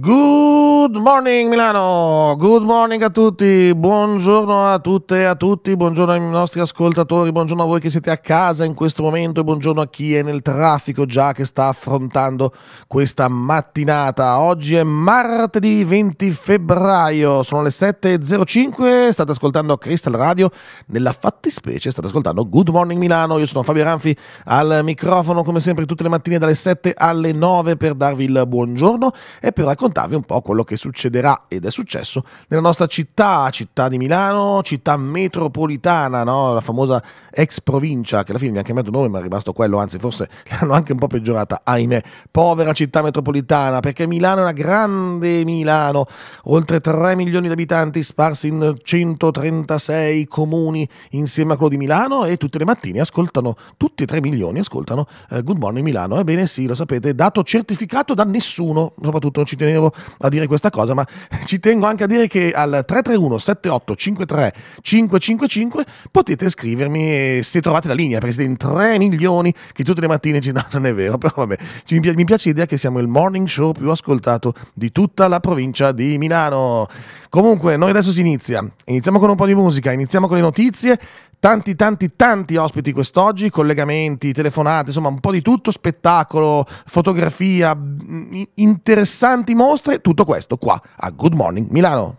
Good. Good morning Milano, good morning a tutti, buongiorno a tutte e a tutti, buongiorno ai nostri ascoltatori, buongiorno a voi che siete a casa in questo momento e buongiorno a chi è nel traffico già che sta affrontando questa mattinata. Oggi è martedì 20 febbraio, sono le 7.05, state ascoltando Crystal Radio, nella fattispecie state ascoltando Good Morning Milano, io sono Fabio Ranfi al microfono come sempre tutte le mattine dalle 7 alle 9 per darvi il buongiorno e per raccontarvi un po' quello che che succederà ed è successo nella nostra città, città di Milano, città metropolitana, no? la famosa ex provincia che alla fine mi ha chiamato nome ma è rimasto quello, anzi forse l'hanno anche un po' peggiorata, ahimè, povera città metropolitana perché Milano è una grande Milano, oltre 3 milioni di abitanti sparsi in 136 comuni insieme a quello di Milano e tutte le mattine ascoltano, tutti e 3 milioni ascoltano eh, Good Morning Milano, ebbene sì, lo sapete, dato certificato da nessuno, soprattutto non ci tenevo a dire questo questa cosa, ma ci tengo anche a dire che al 331 78 53 555 potete scrivermi se trovate la linea, perché siete in 3 milioni che tutte le mattine ci danno, non è vero, però vabbè, mi piace l'idea che siamo il morning show più ascoltato di tutta la provincia di Milano. Comunque, noi adesso si inizia, iniziamo con un po' di musica, iniziamo con le notizie tanti, tanti, tanti ospiti quest'oggi, collegamenti, telefonate, insomma un po' di tutto, spettacolo, fotografia, mm, interessanti mostre, tutto questo qua a Good Morning Milano.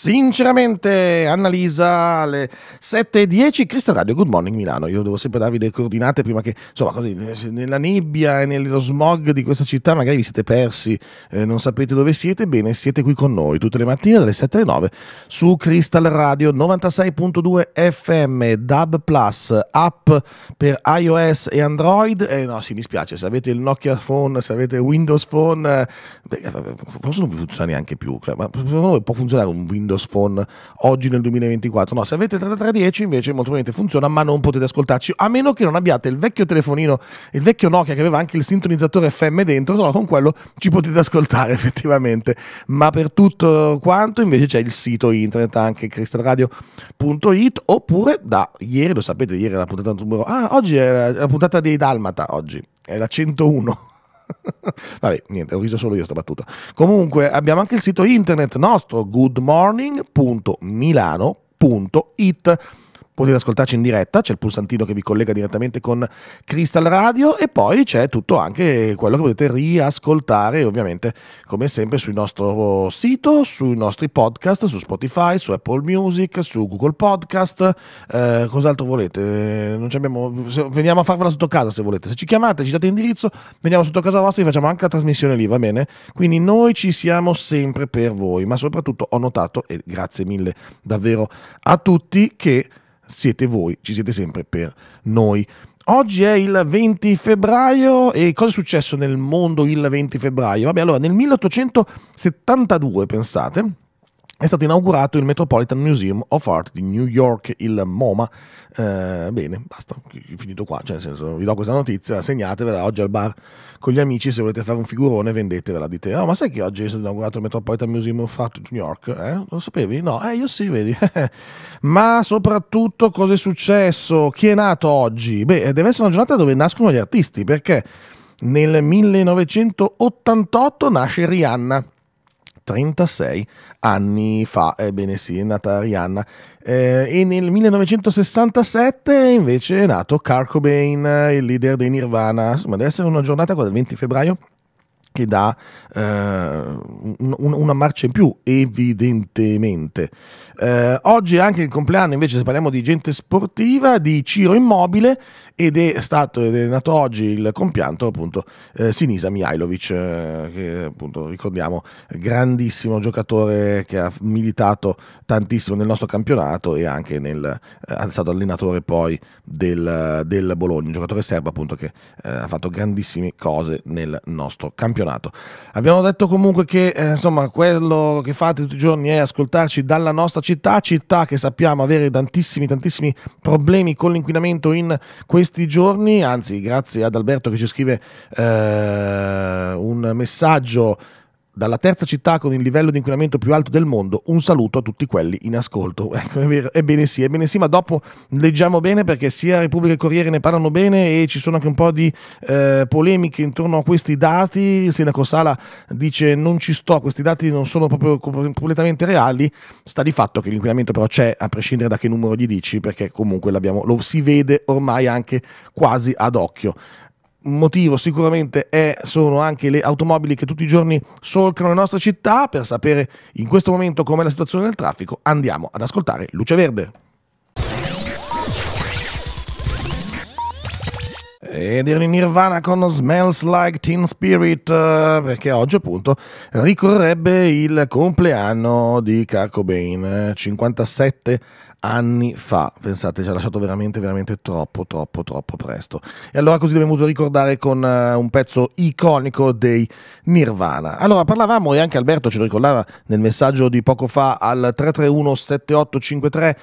Sinceramente, Annalisa, alle 7.10, Cristo Radio, Good Morning Milano. Io devo sempre darvi le coordinate prima che, insomma, così, nella nebbia e nello smog di questa città magari vi siete persi, eh, non sapete dove siete, bene, siete qui con noi tutte le mattine dalle 7 alle 9 su Crystal Radio 96.2 FM, DAB Plus, app per iOS e Android. Eh no, sì, mi spiace, se avete il Nokia Phone, se avete Windows Phone, eh, beh, eh, forse non funziona neanche più, cioè, ma può funzionare un Windows Windows Phone oggi nel 2024. No, se avete 3310 invece molto probabilmente funziona, ma non potete ascoltarci, a meno che non abbiate il vecchio telefonino, il vecchio Nokia che aveva anche il sintonizzatore FM dentro, no, con quello ci potete ascoltare effettivamente. Ma per tutto quanto invece c'è il sito internet anche crystalradio.it oppure da ieri, lo sapete, ieri era la puntata numero... Ah, oggi è la puntata dei Dalmata, oggi è la 101. Vabbè, niente, ho riso solo io sta battuta. Comunque abbiamo anche il sito internet nostro goodmorning.milano.it potete ascoltarci in diretta, c'è il pulsantino che vi collega direttamente con Crystal Radio e poi c'è tutto anche quello che potete riascoltare ovviamente come sempre sul nostro sito, sui nostri podcast, su Spotify, su Apple Music, su Google Podcast, eh, cos'altro volete? Non abbiamo, veniamo a farvela sotto casa se volete, se ci chiamate, ci date indirizzo, veniamo sotto casa vostra e facciamo anche la trasmissione lì, va bene? Quindi noi ci siamo sempre per voi, ma soprattutto ho notato, e grazie mille davvero a tutti, che siete voi, ci siete sempre per noi. Oggi è il 20 febbraio e cosa è successo nel mondo il 20 febbraio? Vabbè, allora nel 1872, pensate, è stato inaugurato il Metropolitan Museum of Art di New York, il MoMA. Eh, bene, basta, finito qua, cioè nel senso, vi do questa notizia, segnatevela oggi al bar con gli amici, se volete fare un figurone vendetevela, dite, oh ma sai che oggi è stato inaugurato il Metropolitan Museum of Art di New York? Eh? Lo sapevi? No, eh io sì, vedi. ma soprattutto cosa è successo? Chi è nato oggi? Beh, eh, deve essere una giornata dove nascono gli artisti, perché nel 1988 nasce Rihanna 36 anni fa, ebbene sì, è nata Rihanna. Eh, e nel 1967 invece è nato Kurt Cobain, il leader dei Nirvana. Insomma, deve essere una giornata qua del 20 febbraio che dà eh, un, una marcia in più, evidentemente. Eh, oggi è anche il compleanno, invece, se parliamo di gente sportiva, di Ciro Immobile, ed è stato ed è nato oggi il compianto appunto eh, Sinisa Mihailovic, eh, che appunto ricordiamo grandissimo giocatore che ha militato tantissimo nel nostro campionato e anche nel, eh, è stato allenatore poi del, del Bologna, un giocatore serbo appunto che eh, ha fatto grandissime cose nel nostro campionato. Abbiamo detto comunque che eh, insomma quello che fate tutti i giorni è ascoltarci dalla nostra città, città che sappiamo avere tantissimi tantissimi problemi con l'inquinamento in questo questi giorni, anzi grazie ad Alberto che ci scrive eh, un messaggio dalla terza città con il livello di inquinamento più alto del mondo, un saluto a tutti quelli in ascolto. Ecco, è vero, ebbene sì, ebbene sì, ma dopo leggiamo bene perché sia Repubblica e Corriere ne parlano bene e ci sono anche un po' di eh, polemiche intorno a questi dati. Il sindaco Sala dice non ci sto, questi dati non sono proprio completamente reali. Sta di fatto che l'inquinamento però c'è, a prescindere da che numero gli dici, perché comunque lo si vede ormai anche quasi ad occhio motivo sicuramente è, sono anche le automobili che tutti i giorni solcano le nostre città. Per sapere in questo momento com'è la situazione del traffico andiamo ad ascoltare Luce Verde. Ed in Nirvana con Smells Like Teen Spirit eh, perché oggi appunto ricorrerebbe il compleanno di Carco Cobain, 57 eh, anni fa. Pensate, ci ha lasciato veramente, veramente troppo, troppo, troppo presto. E allora così l'abbiamo voluto ricordare con uh, un pezzo iconico dei Nirvana. Allora parlavamo e anche Alberto ce lo ricordava nel messaggio di poco fa al 331 7853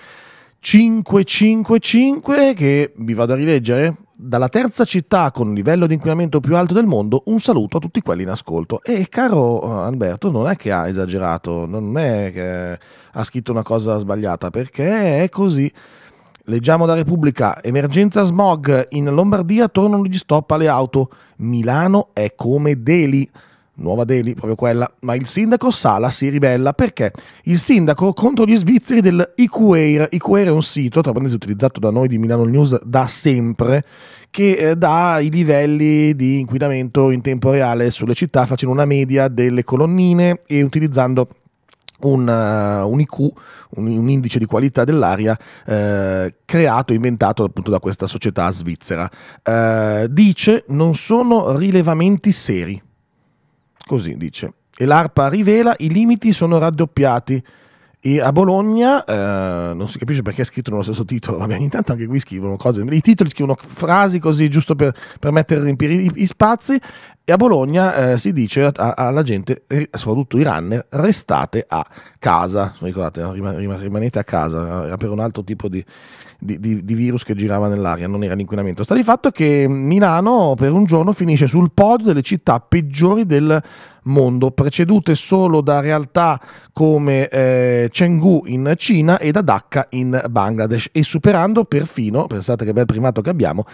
555 che vi vado a rileggere dalla terza città con il livello di inquinamento più alto del mondo, un saluto a tutti quelli in ascolto. E caro eh, Alberto, non è che ha esagerato, non è che ha scritto una cosa sbagliata, perché è così. Leggiamo da Repubblica, emergenza smog, in Lombardia tornano gli stop alle auto, Milano è come Delhi. Nuova Delhi, proprio quella, ma il sindaco Sala si ribella perché il sindaco contro gli svizzeri del IQEIR, IQEIR è un sito, tra parentesi utilizzato da noi di Milano News da sempre, che eh, dà i livelli di inquinamento in tempo reale sulle città facendo una media delle colonnine e utilizzando un, uh, un, IQ, un, un, indice di qualità dell'aria eh, creato, inventato appunto da questa società svizzera. Eh, dice non sono rilevamenti seri, Così dice. E l'ARPA rivela i limiti sono raddoppiati. E a Bologna, eh, non si capisce perché è scritto nello stesso titolo, ma ogni tanto anche qui scrivono cose, i titoli scrivono frasi così giusto per, per mettere riempire i, i, spazi, e a Bologna eh, si dice alla gente, soprattutto i runner, restate a casa, ricordate, no? rimanete a casa, era per un altro tipo di, di, di, di virus che girava nell'aria, non era l'inquinamento. Sta di fatto che Milano per un giorno finisce sul podio delle città peggiori del mondo, precedute solo da realtà come eh, Chengdu in Cina e da Dhaka in Bangladesh e superando perfino, pensate che bel primato che abbiamo,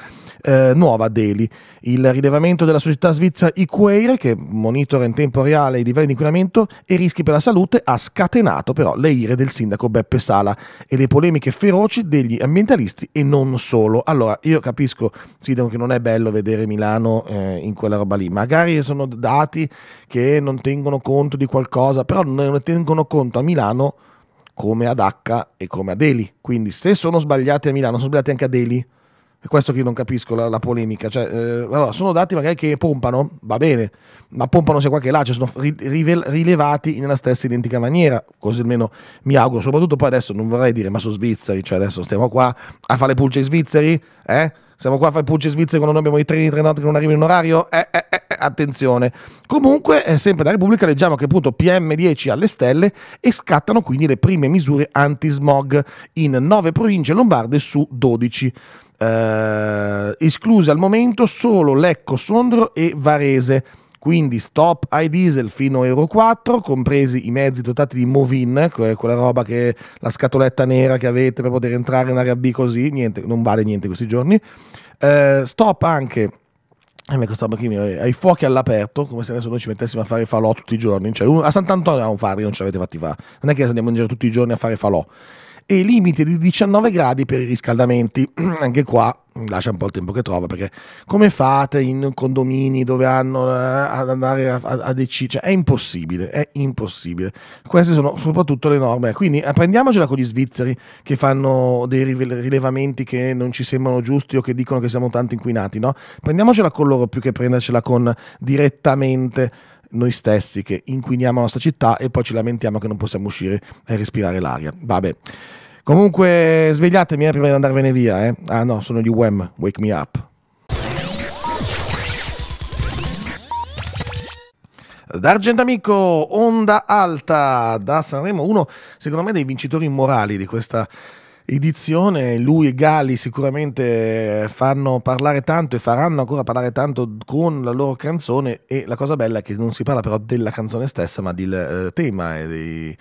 eh, Nuova Delhi. Il rilevamento della società svizzera IQEIRE, che monitora in tempo reale i livelli di inquinamento e rischi per la salute, ha scatenato però le ire del sindaco Beppe Sala e le polemiche feroci degli ambientalisti e non solo. Allora, io capisco, Sidon, che non è bello vedere Milano eh, in quella roba lì, magari sono dati che perché non tengono conto di qualcosa, però non ne tengono conto a Milano come ad H e come a Delhi. Quindi se sono sbagliati a Milano, sono sbagliati anche a Delhi. È questo che io non capisco la, la polemica. Cioè, eh, allora, sono dati magari che pompano, va bene, ma pompano sia qua che là, cioè sono ri, rivel, rilevati nella stessa identica maniera. Così almeno mi auguro. Soprattutto poi adesso non vorrei dire, ma sono svizzeri, cioè adesso stiamo qua a fare le pulce ai svizzeri, eh? Siamo qua a fare pugge svizzere quando noi abbiamo i treni, i trenati che non arrivano in orario? Eh, eh, eh, eh attenzione. Comunque, eh, sempre da Repubblica leggiamo che appunto PM10 alle stelle e scattano quindi le prime misure anti-smog in 9 province lombarde su 12. Eh, escluse al momento solo Lecco, Sondro e Varese quindi stop ai diesel fino a Euro 4, compresi i mezzi dotati di Movin, quella roba che la scatoletta nera che avete per poter entrare in area B così, niente, non vale niente questi giorni. Eh, stop anche eh, eh, ai fuochi all'aperto, come se adesso noi ci mettessimo a fare falò tutti i giorni. Cioè, a Sant'Antonio a un fare, non ci avete fatti fare. Non è che andiamo in giro tutti i giorni a fare falò e i limiti di 19 gradi per i riscaldamenti. Anche qua lascia un po' il tempo che trova perché come fate in condomini dove hanno eh, ad andare a, a, a decidere? Cioè, è impossibile, è impossibile. Queste sono soprattutto le norme. Quindi eh, prendiamocela con gli svizzeri che fanno dei rilevamenti che non ci sembrano giusti o che dicono che siamo tanto inquinati, no? Prendiamocela con loro più che prendercela con direttamente noi stessi che inquiniamo la nostra città e poi ci lamentiamo che non possiamo uscire e respirare l'aria. Vabbè. Comunque svegliatemi eh, prima di andarvene via. Eh. Ah no, sono gli UEM, wake me up. D'Argento Amico, onda alta da Sanremo, uno secondo me dei vincitori morali di questa edizione. Lui e Gali sicuramente fanno parlare tanto e faranno ancora parlare tanto con la loro canzone e la cosa bella è che non si parla però della canzone stessa ma del eh, tema e dei,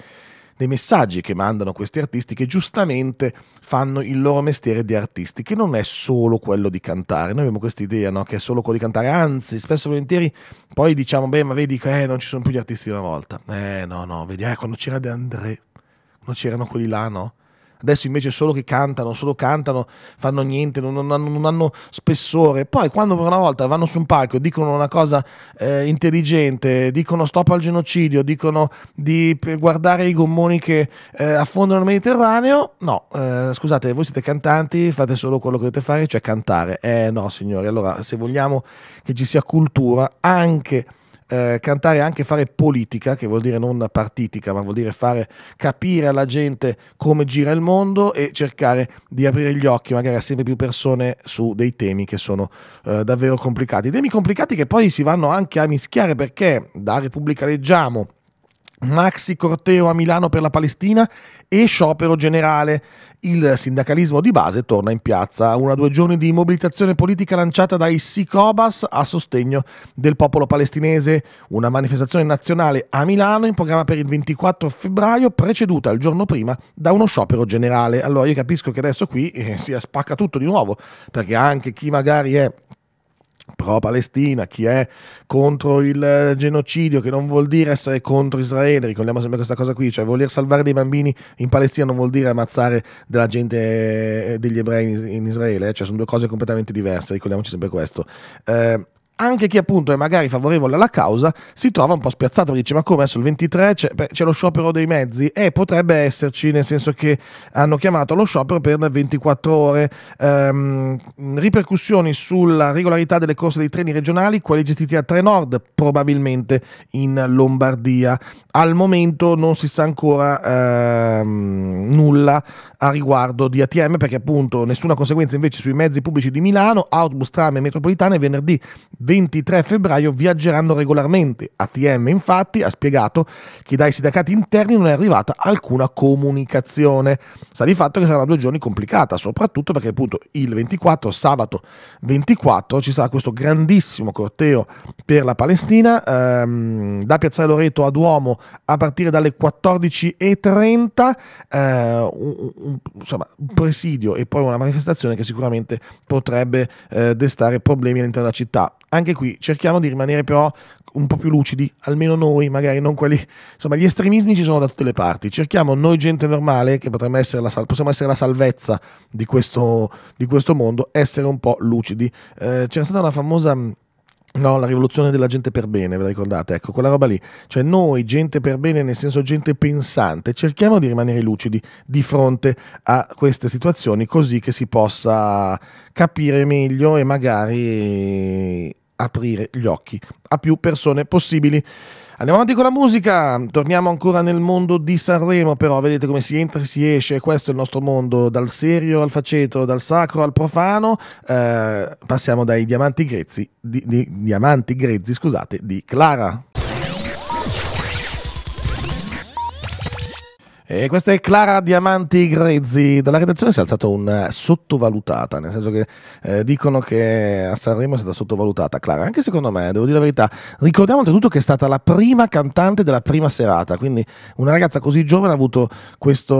dei messaggi che mandano questi artisti che giustamente fanno il loro mestiere di artisti, che non è solo quello di cantare. Noi abbiamo questa idea no? che è solo quello di cantare, anzi, spesso e volentieri poi diciamo, beh, ma vedi che eh, non ci sono più gli artisti di una volta. Eh, no, no, vedi, eh, quando c'era De André, Non c'erano quelli là, no? Adesso invece solo che cantano, solo cantano, fanno niente, non, non, hanno, non hanno, spessore. Poi quando per una volta vanno su un palco, dicono una cosa eh, intelligente, dicono stop al genocidio, dicono di guardare i gommoni che eh, affondano nel Mediterraneo, no, eh, scusate, voi siete cantanti, fate solo quello che dovete fare, cioè cantare. Eh no, signori, allora se vogliamo che ci sia cultura anche eh, cantare e anche fare politica, che vuol dire non partitica, ma vuol dire fare capire alla gente come gira il mondo e cercare di aprire gli occhi magari a sempre più persone su dei temi che sono eh, davvero complicati. Temi complicati che poi si vanno anche a mischiare perché da Repubblica Leggiamo Maxi corteo a Milano per la Palestina e sciopero generale il sindacalismo di base torna in piazza. Una o due giorni di mobilitazione politica lanciata dai Sicobas a sostegno del popolo palestinese. Una manifestazione nazionale a Milano in programma per il 24 febbraio, preceduta il giorno prima da uno sciopero generale. Allora io capisco che adesso qui eh, si spacca tutto di nuovo, perché anche chi magari è pro-Palestina, chi è contro il eh, genocidio, che non vuol dire essere contro Israele, ricordiamo sempre questa cosa qui, cioè voler salvare dei bambini in Palestina non vuol dire ammazzare della gente, eh, degli ebrei in Israele, eh, cioè sono due cose completamente diverse, ricordiamoci sempre questo. Eh, anche chi appunto è magari favorevole alla causa si trova un po' spiazzato, dice ma come adesso il 23 c'è, beh, c'è lo sciopero dei mezzi e eh, potrebbe esserci nel senso che hanno chiamato lo sciopero per 24 ore, ehm, ripercussioni sulla regolarità delle corse dei treni regionali, quelli gestiti a Trenord probabilmente in Lombardia. Al momento non si sa ancora ehm, nulla a riguardo di ATM perché appunto nessuna conseguenza invece sui mezzi pubblici di Milano, autobus, tram e metropolitane venerdì 23 febbraio viaggeranno regolarmente. ATM infatti ha spiegato che dai sindacati interni non è arrivata alcuna comunicazione. Sta di fatto che sarà due giorni complicata, soprattutto perché appunto il 24, sabato 24, ci sarà questo grandissimo corteo per la Palestina ehm, da Piazzale Loreto a Duomo a partire dalle 14.30, eh, un, un, insomma, un presidio e poi una manifestazione che sicuramente potrebbe eh, destare problemi all'interno della città anche qui cerchiamo di rimanere però un po' più lucidi, almeno noi, magari non quelli, insomma gli estremismi ci sono da tutte le parti, cerchiamo noi gente normale che potremmo essere la, possiamo essere la salvezza di questo, di questo mondo, essere un po' lucidi. Eh, c'era stata una famosa... Mm, no, la rivoluzione della gente per bene, ve la ricordate? Ecco, quella roba lì. Cioè noi, gente per bene, nel senso gente pensante, cerchiamo di rimanere lucidi di fronte a queste situazioni così che si possa capire meglio e magari aprire gli occhi a più persone possibili. Andiamo avanti con la musica, torniamo ancora nel mondo di Sanremo, però vedete come si entra e si esce, questo è il nostro mondo, dal serio al faceto, dal sacro al profano, eh, passiamo dai diamanti grezzi, di, di, diamanti grezzi, scusate, di Clara. E questa è Clara Diamanti Grezzi. Dalla redazione si è alzata una sottovalutata, nel senso che eh, dicono che a Sanremo è stata sottovalutata. Clara, anche secondo me, devo dire la verità, ricordiamo oltretutto che è stata la prima cantante della prima serata, quindi una ragazza così giovane ha avuto questo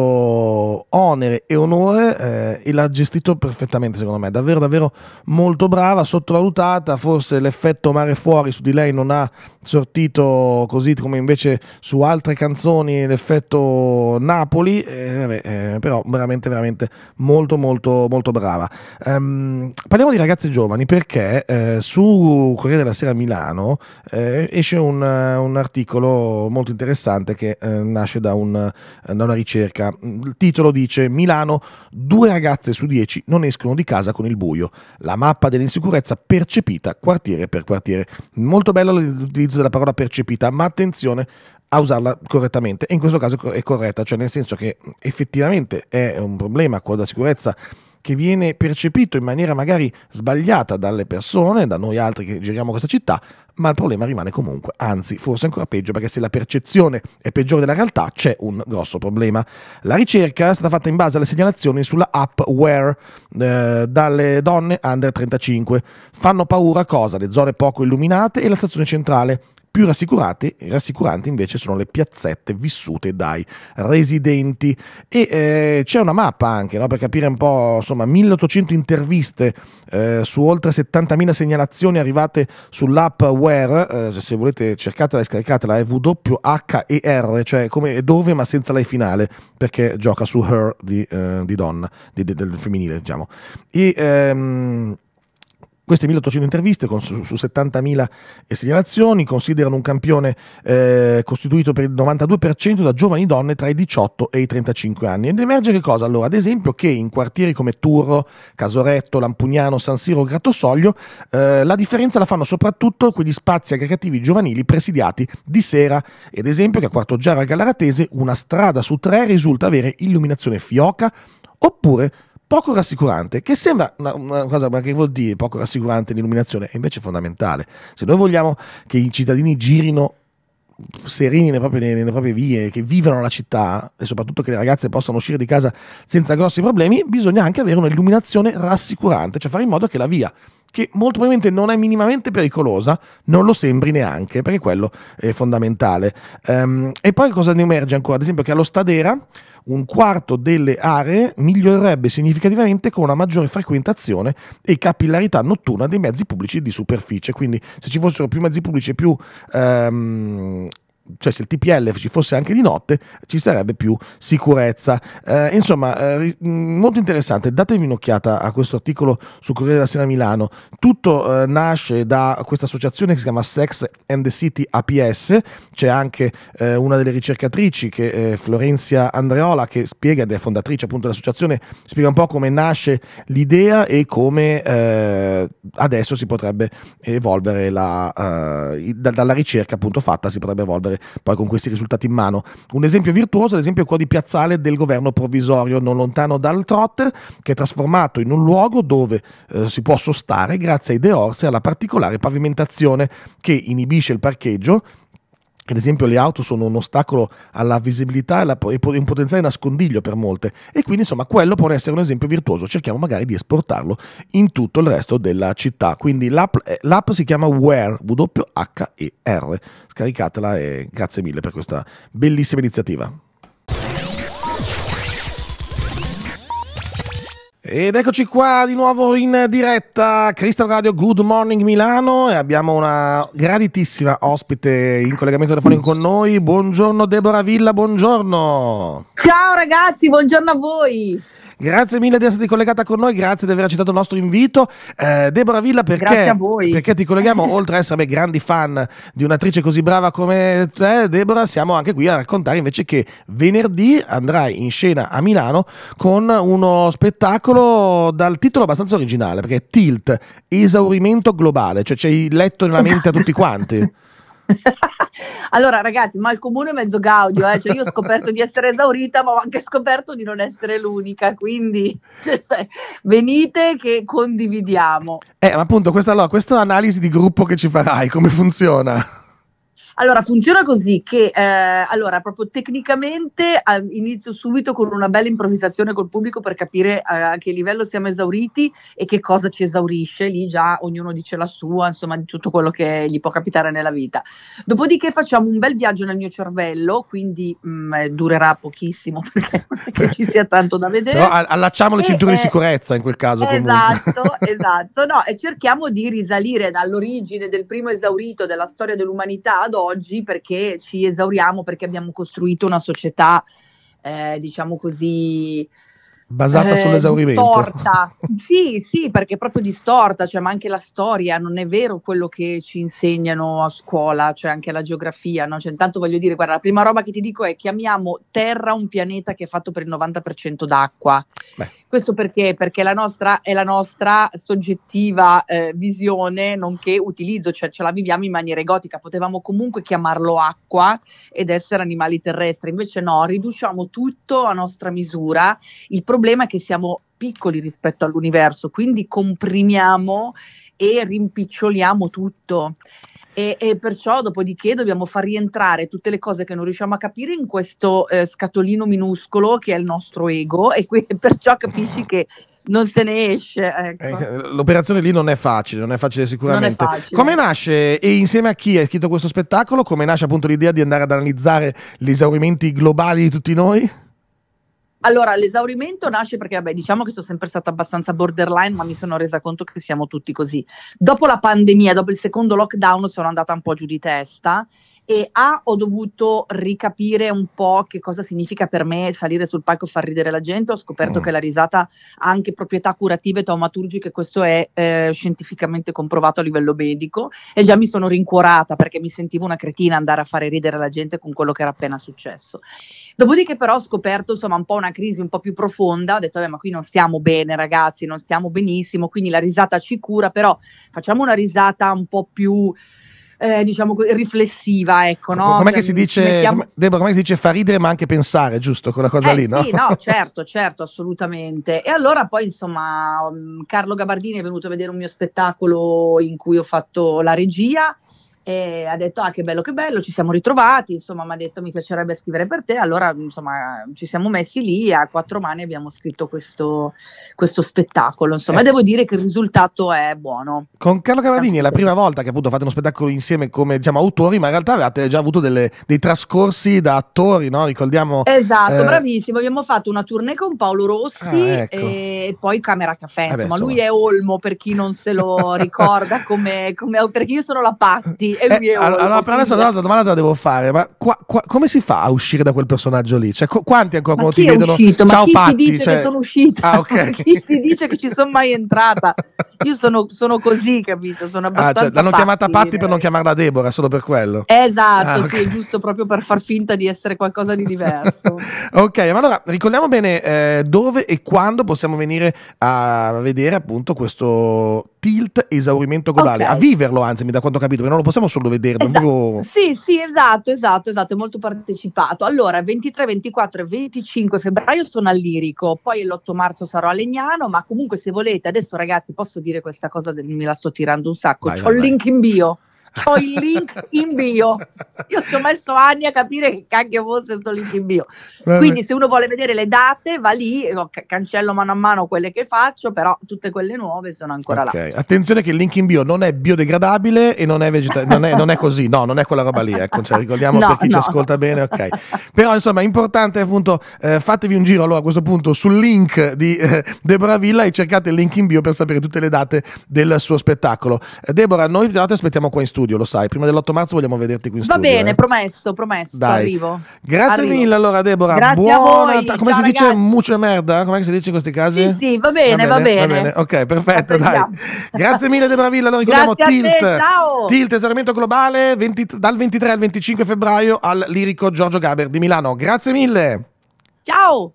onere e onore eh, e l'ha gestito perfettamente, secondo me. Davvero, davvero molto brava, sottovalutata, forse l'effetto mare fuori su di lei non ha sortito così come invece su altre canzoni l'effetto Napoli, eh, eh, però veramente, veramente molto, molto, molto brava. Um, parliamo di ragazze giovani perché eh, su Corriere della Sera Milano eh, esce un, un, articolo molto interessante che eh, nasce da, un, da, una ricerca. Il titolo dice Milano, due ragazze su dieci non escono di casa con il buio. La mappa dell'insicurezza percepita quartiere per quartiere. Molto bello l'utilizzo della parola percepita, ma attenzione, a usarla correttamente e in questo caso è corretta, cioè nel senso che effettivamente è un problema quello della sicurezza che viene percepito in maniera magari sbagliata dalle persone, da noi altri che giriamo questa città, ma il problema rimane comunque, anzi forse ancora peggio, perché se la percezione è peggiore della realtà c'è un grosso problema. La ricerca è stata fatta in base alle segnalazioni sulla app Wear eh, dalle donne under 35. Fanno paura cosa? Le zone poco illuminate e la stazione centrale, più rassicuranti invece sono le piazzette vissute dai residenti. E eh, c'è una mappa anche no? per capire un po', insomma, 1800 interviste eh, su oltre 70.000 segnalazioni arrivate sull'app Where, eh, se volete cercatela e scaricatela, è WHER, cioè come dove ma senza lei finale, perché gioca su Her di, eh, di donna, di, del femminile diciamo. E... Ehm, queste 1800 interviste con, su, su 70.000 segnalazioni considerano un campione eh, costituito per il 92% da giovani donne tra i 18 e i 35 anni. Ed emerge che cosa? Allora, ad esempio, che in quartieri come Turro, Casoretto, Lampugnano, San Siro, Grattosoglio, eh, la differenza la fanno soprattutto quegli spazi aggregativi giovanili presidiati di sera. Ed esempio che a Quarto Quartoggiara al Gallaratese una strada su tre risulta avere illuminazione fioca oppure poco rassicurante, che sembra una, una cosa ma che vuol dire poco rassicurante l'illuminazione, è invece fondamentale. Se noi vogliamo che i cittadini girino sereni nelle proprie, nelle proprie, vie, che vivano la città e soprattutto che le ragazze possano uscire di casa senza grossi problemi, bisogna anche avere un'illuminazione rassicurante, cioè fare in modo che la via, che molto probabilmente non è minimamente pericolosa, non lo sembri neanche, perché quello è fondamentale. Um, e poi cosa ne emerge ancora? Ad esempio che allo Stadera un quarto delle aree migliorerebbe significativamente con una maggiore frequentazione e capillarità notturna dei mezzi pubblici di superficie. Quindi se ci fossero più mezzi pubblici e più ehm, cioè se il TPL ci fosse anche di notte ci sarebbe più sicurezza. Eh, insomma, eh, mm, molto interessante, datevi un'occhiata a questo articolo su Corriere della Sera Milano. Tutto eh, nasce da questa associazione che si chiama Sex and the City APS, c'è anche eh, una delle ricercatrici che è eh, Florencia Andreola che spiega ed è fondatrice appunto dell'associazione, spiega un po' come nasce l'idea e come eh, adesso si potrebbe evolvere la, da, dalla ricerca appunto fatta si potrebbe evolvere poi con questi risultati in mano. Un esempio virtuoso, ad esempio, è quello di Piazzale del governo provvisorio, non lontano dal Trotter, che è trasformato in un luogo dove eh, si può sostare grazie ai deorsi e alla particolare pavimentazione che inibisce il parcheggio ad esempio le auto sono un ostacolo alla visibilità e un potenziale nascondiglio per molte e quindi insomma quello può essere un esempio virtuoso, cerchiamo magari di esportarlo in tutto il resto della città, quindi l'app, eh, l'app si chiama Wear, W-H-E-R, scaricatela e grazie mille per questa bellissima iniziativa. Ed eccoci qua di nuovo in diretta, Crystal Radio Good Morning Milano e abbiamo una graditissima ospite in collegamento telefonico con noi. Buongiorno Deborah Villa, buongiorno. Ciao ragazzi, buongiorno a voi. Grazie mille di essere collegata con noi, grazie di aver accettato il nostro invito. Eh, Deborah Villa, perché, perché ti colleghiamo, oltre a essere grandi fan di un'attrice così brava come te, Deborah, siamo anche qui a raccontare invece che venerdì andrai in scena a Milano con uno spettacolo dal titolo abbastanza originale, perché è Tilt, esaurimento globale, cioè ci hai letto nella mente a tutti quanti. allora ragazzi, ma il comune è mezzo gaudio, eh? cioè, io ho scoperto di essere esaurita, ma ho anche scoperto di non essere l'unica, quindi cioè, venite che condividiamo. Eh, ma appunto questa, allora, questa analisi di gruppo che ci farai, come funziona? Allora, funziona così che, eh, allora, proprio tecnicamente eh, inizio subito con una bella improvvisazione col pubblico per capire eh, a che livello siamo esauriti e che cosa ci esaurisce, lì già ognuno dice la sua, insomma, di tutto quello che gli può capitare nella vita. Dopodiché facciamo un bel viaggio nel mio cervello, quindi mh, mm, eh, durerà pochissimo perché non è che ci sia tanto da vedere. No, allacciamo le e, cinture di eh, sicurezza in quel caso. Esatto, esatto, no, e cerchiamo di risalire dall'origine del primo esaurito della storia dell'umanità ad oggi oggi perché ci esauriamo, perché abbiamo costruito una società, eh, diciamo così, basata eh, sull'esaurimento. Distorta. sì, sì, perché è proprio distorta, cioè, ma anche la storia non è vero quello che ci insegnano a scuola, cioè anche la geografia, no? Cioè, intanto voglio dire, guarda, la prima roba che ti dico è chiamiamo Terra un pianeta che è fatto per il 90% d'acqua. Beh. Questo perché? Perché la nostra è la nostra soggettiva eh, visione, nonché utilizzo, cioè ce la viviamo in maniera egotica, potevamo comunque chiamarlo acqua ed essere animali terrestri, invece no, riduciamo tutto a nostra misura. Il problema problema è che siamo piccoli rispetto all'universo, quindi comprimiamo e rimpiccioliamo tutto. E, e, perciò dopodiché dobbiamo far rientrare tutte le cose che non riusciamo a capire in questo eh, scatolino minuscolo che è il nostro ego e que- perciò capisci che non se ne esce. Ecco. Eh, l'operazione lì non è facile, non è facile sicuramente. È facile. Come nasce e insieme a chi è scritto questo spettacolo? Come nasce appunto l'idea di andare ad analizzare gli esaurimenti globali di tutti noi? Allora, l'esaurimento nasce perché, vabbè, diciamo che sono sempre stata abbastanza borderline, ma mi sono resa conto che siamo tutti così. Dopo la pandemia, dopo il secondo lockdown, sono andata un po' giù di testa e A ho dovuto ricapire un po' che cosa significa per me salire sul palco e far ridere la gente, ho scoperto mm. che la risata ha anche proprietà curative taumaturgiche, questo è eh, scientificamente comprovato a livello medico e già mi sono rincuorata perché mi sentivo una cretina andare a fare ridere la gente con quello che era appena successo. Dopodiché però ho scoperto insomma un po' una crisi un po' più profonda, ho detto vabbè ma qui non stiamo bene ragazzi, non stiamo benissimo, quindi la risata ci cura, però facciamo una risata un po' più eh, diciamo, riflessiva, ecco, no? Com'è che cioè, si dice, mettiamo... Deborah, com'è che si dice fa ridere ma anche pensare, giusto? Quella cosa eh, lì, no? Sì, no, certo, certo, assolutamente. E allora poi, insomma, mm, Carlo Gabardini è venuto a vedere un mio spettacolo in cui ho fatto la regia e ha detto ah che bello che bello ci siamo ritrovati insomma mi ha detto mi piacerebbe scrivere per te allora insomma ci siamo messi lì a quattro mani abbiamo scritto questo, questo spettacolo insomma eh. devo dire che il risultato è buono con Carlo Cavadini è la prima volta che appunto fate uno spettacolo insieme come diciamo autori ma in realtà avete già avuto delle, dei trascorsi da attori no? ricordiamo esatto eh... bravissimo abbiamo fatto una tournée con Paolo Rossi ah, ecco. e poi Camera Caffè insomma, eh insomma, lui è Olmo per chi non se lo ricorda come, come, perché io sono la Patti lui, lui eh, è Olo, allora, però adesso la domanda te la devo fare, ma qua, qua, come si fa a uscire da quel personaggio lì? Cioè, co- quanti ancora quando ti vedono? Uscito? Ma chi Patti, ti dice cioè... che sono uscita? Ah, okay. chi ti dice che ci sono mai entrata? Io sono, sono così, capito? Sono abbastanza. Ah, cioè, l'hanno Patti, chiamata Patti per non chiamarla Deborah, solo per quello. Esatto, ah, okay. sì, giusto proprio per far finta di essere qualcosa di diverso. ok, ma allora ricordiamo bene eh, dove e quando possiamo venire a vedere appunto questo tilt esaurimento globale, okay. a viverlo anzi, mi da quanto ho capito, perché non lo possiamo possiamo solo vederlo. Esatto. Proprio... Sì, sì, esatto, esatto, esatto, è molto partecipato. Allora, 23, 24 e 25 febbraio sono al Lirico, poi l'8 marzo sarò a Legnano, ma comunque se volete, adesso ragazzi posso dire questa cosa, del, me la sto tirando un sacco, vai, ho il link in bio ho il link in bio. Io ci ho messo anni a capire che cacchio fosse sto link in bio. Quindi se uno vuole vedere le date, va lì, cancello mano a mano quelle che faccio, però tutte quelle nuove sono ancora okay. là. Attenzione che il link in bio non è biodegradabile e non è, vegetale, non è, non è così, no, non è quella roba lì, ecco, cioè, ricordiamo no, per chi no. ci ascolta bene, ok. Però insomma, è importante appunto, eh, fatevi un giro allora a questo punto sul link di eh, Deborah Villa e cercate il link in bio per sapere tutte le date del suo spettacolo. Eh, Deborah, noi tra l'altro aspettiamo qua in studio studio, lo sai. Prima dell'8 marzo vogliamo vederti qui in studio. Va bene, eh. promesso, promesso. Dai. Arrivo. Grazie arrivo. mille allora Deborah. Grazie Buona voi, ta- Come si ragazzi. dice mucio e merda? Come si dice in questi casi? Sì, sì, va bene, va bene. Va bene. Va bene. Ok, perfetto, dai. Grazie mille Deborah Villa. Allora ricordiamo Tilt. Te, Tilt esaurimento globale 20, dal 23 al 25 febbraio al lirico Giorgio Gaber di Milano. Grazie mille. Ciao.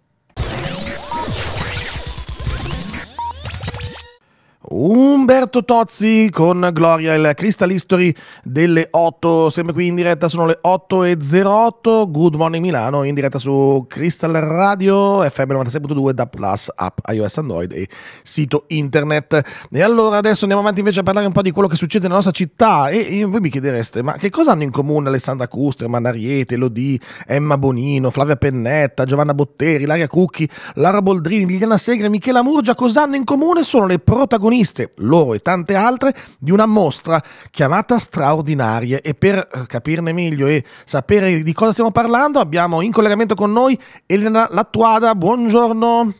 Umberto Tozzi con Gloria, il Crystal History delle 8, sempre qui in diretta, sono le 8.08, Good Morning Milano in diretta su Crystal Radio, FM 96.2, da Plus, app iOS Android e sito internet. E allora adesso andiamo avanti invece a parlare un po' di quello che succede nella nostra città e, e voi mi chiedereste, ma che cosa hanno in comune Alessandra Custer, Manariete, Lodi, Emma Bonino, Flavia Pennetta, Giovanna Botteri, Laria Cucchi, Lara Boldrini, Liliana Segre, Michela Murgia, cosa hanno in comune? Sono le protagoniste protagoniste, loro e tante altre, di una mostra chiamata Straordinarie. E per eh, capirne meglio e sapere di cosa stiamo parlando, abbiamo in collegamento con noi Elena Lattuada. Buongiorno.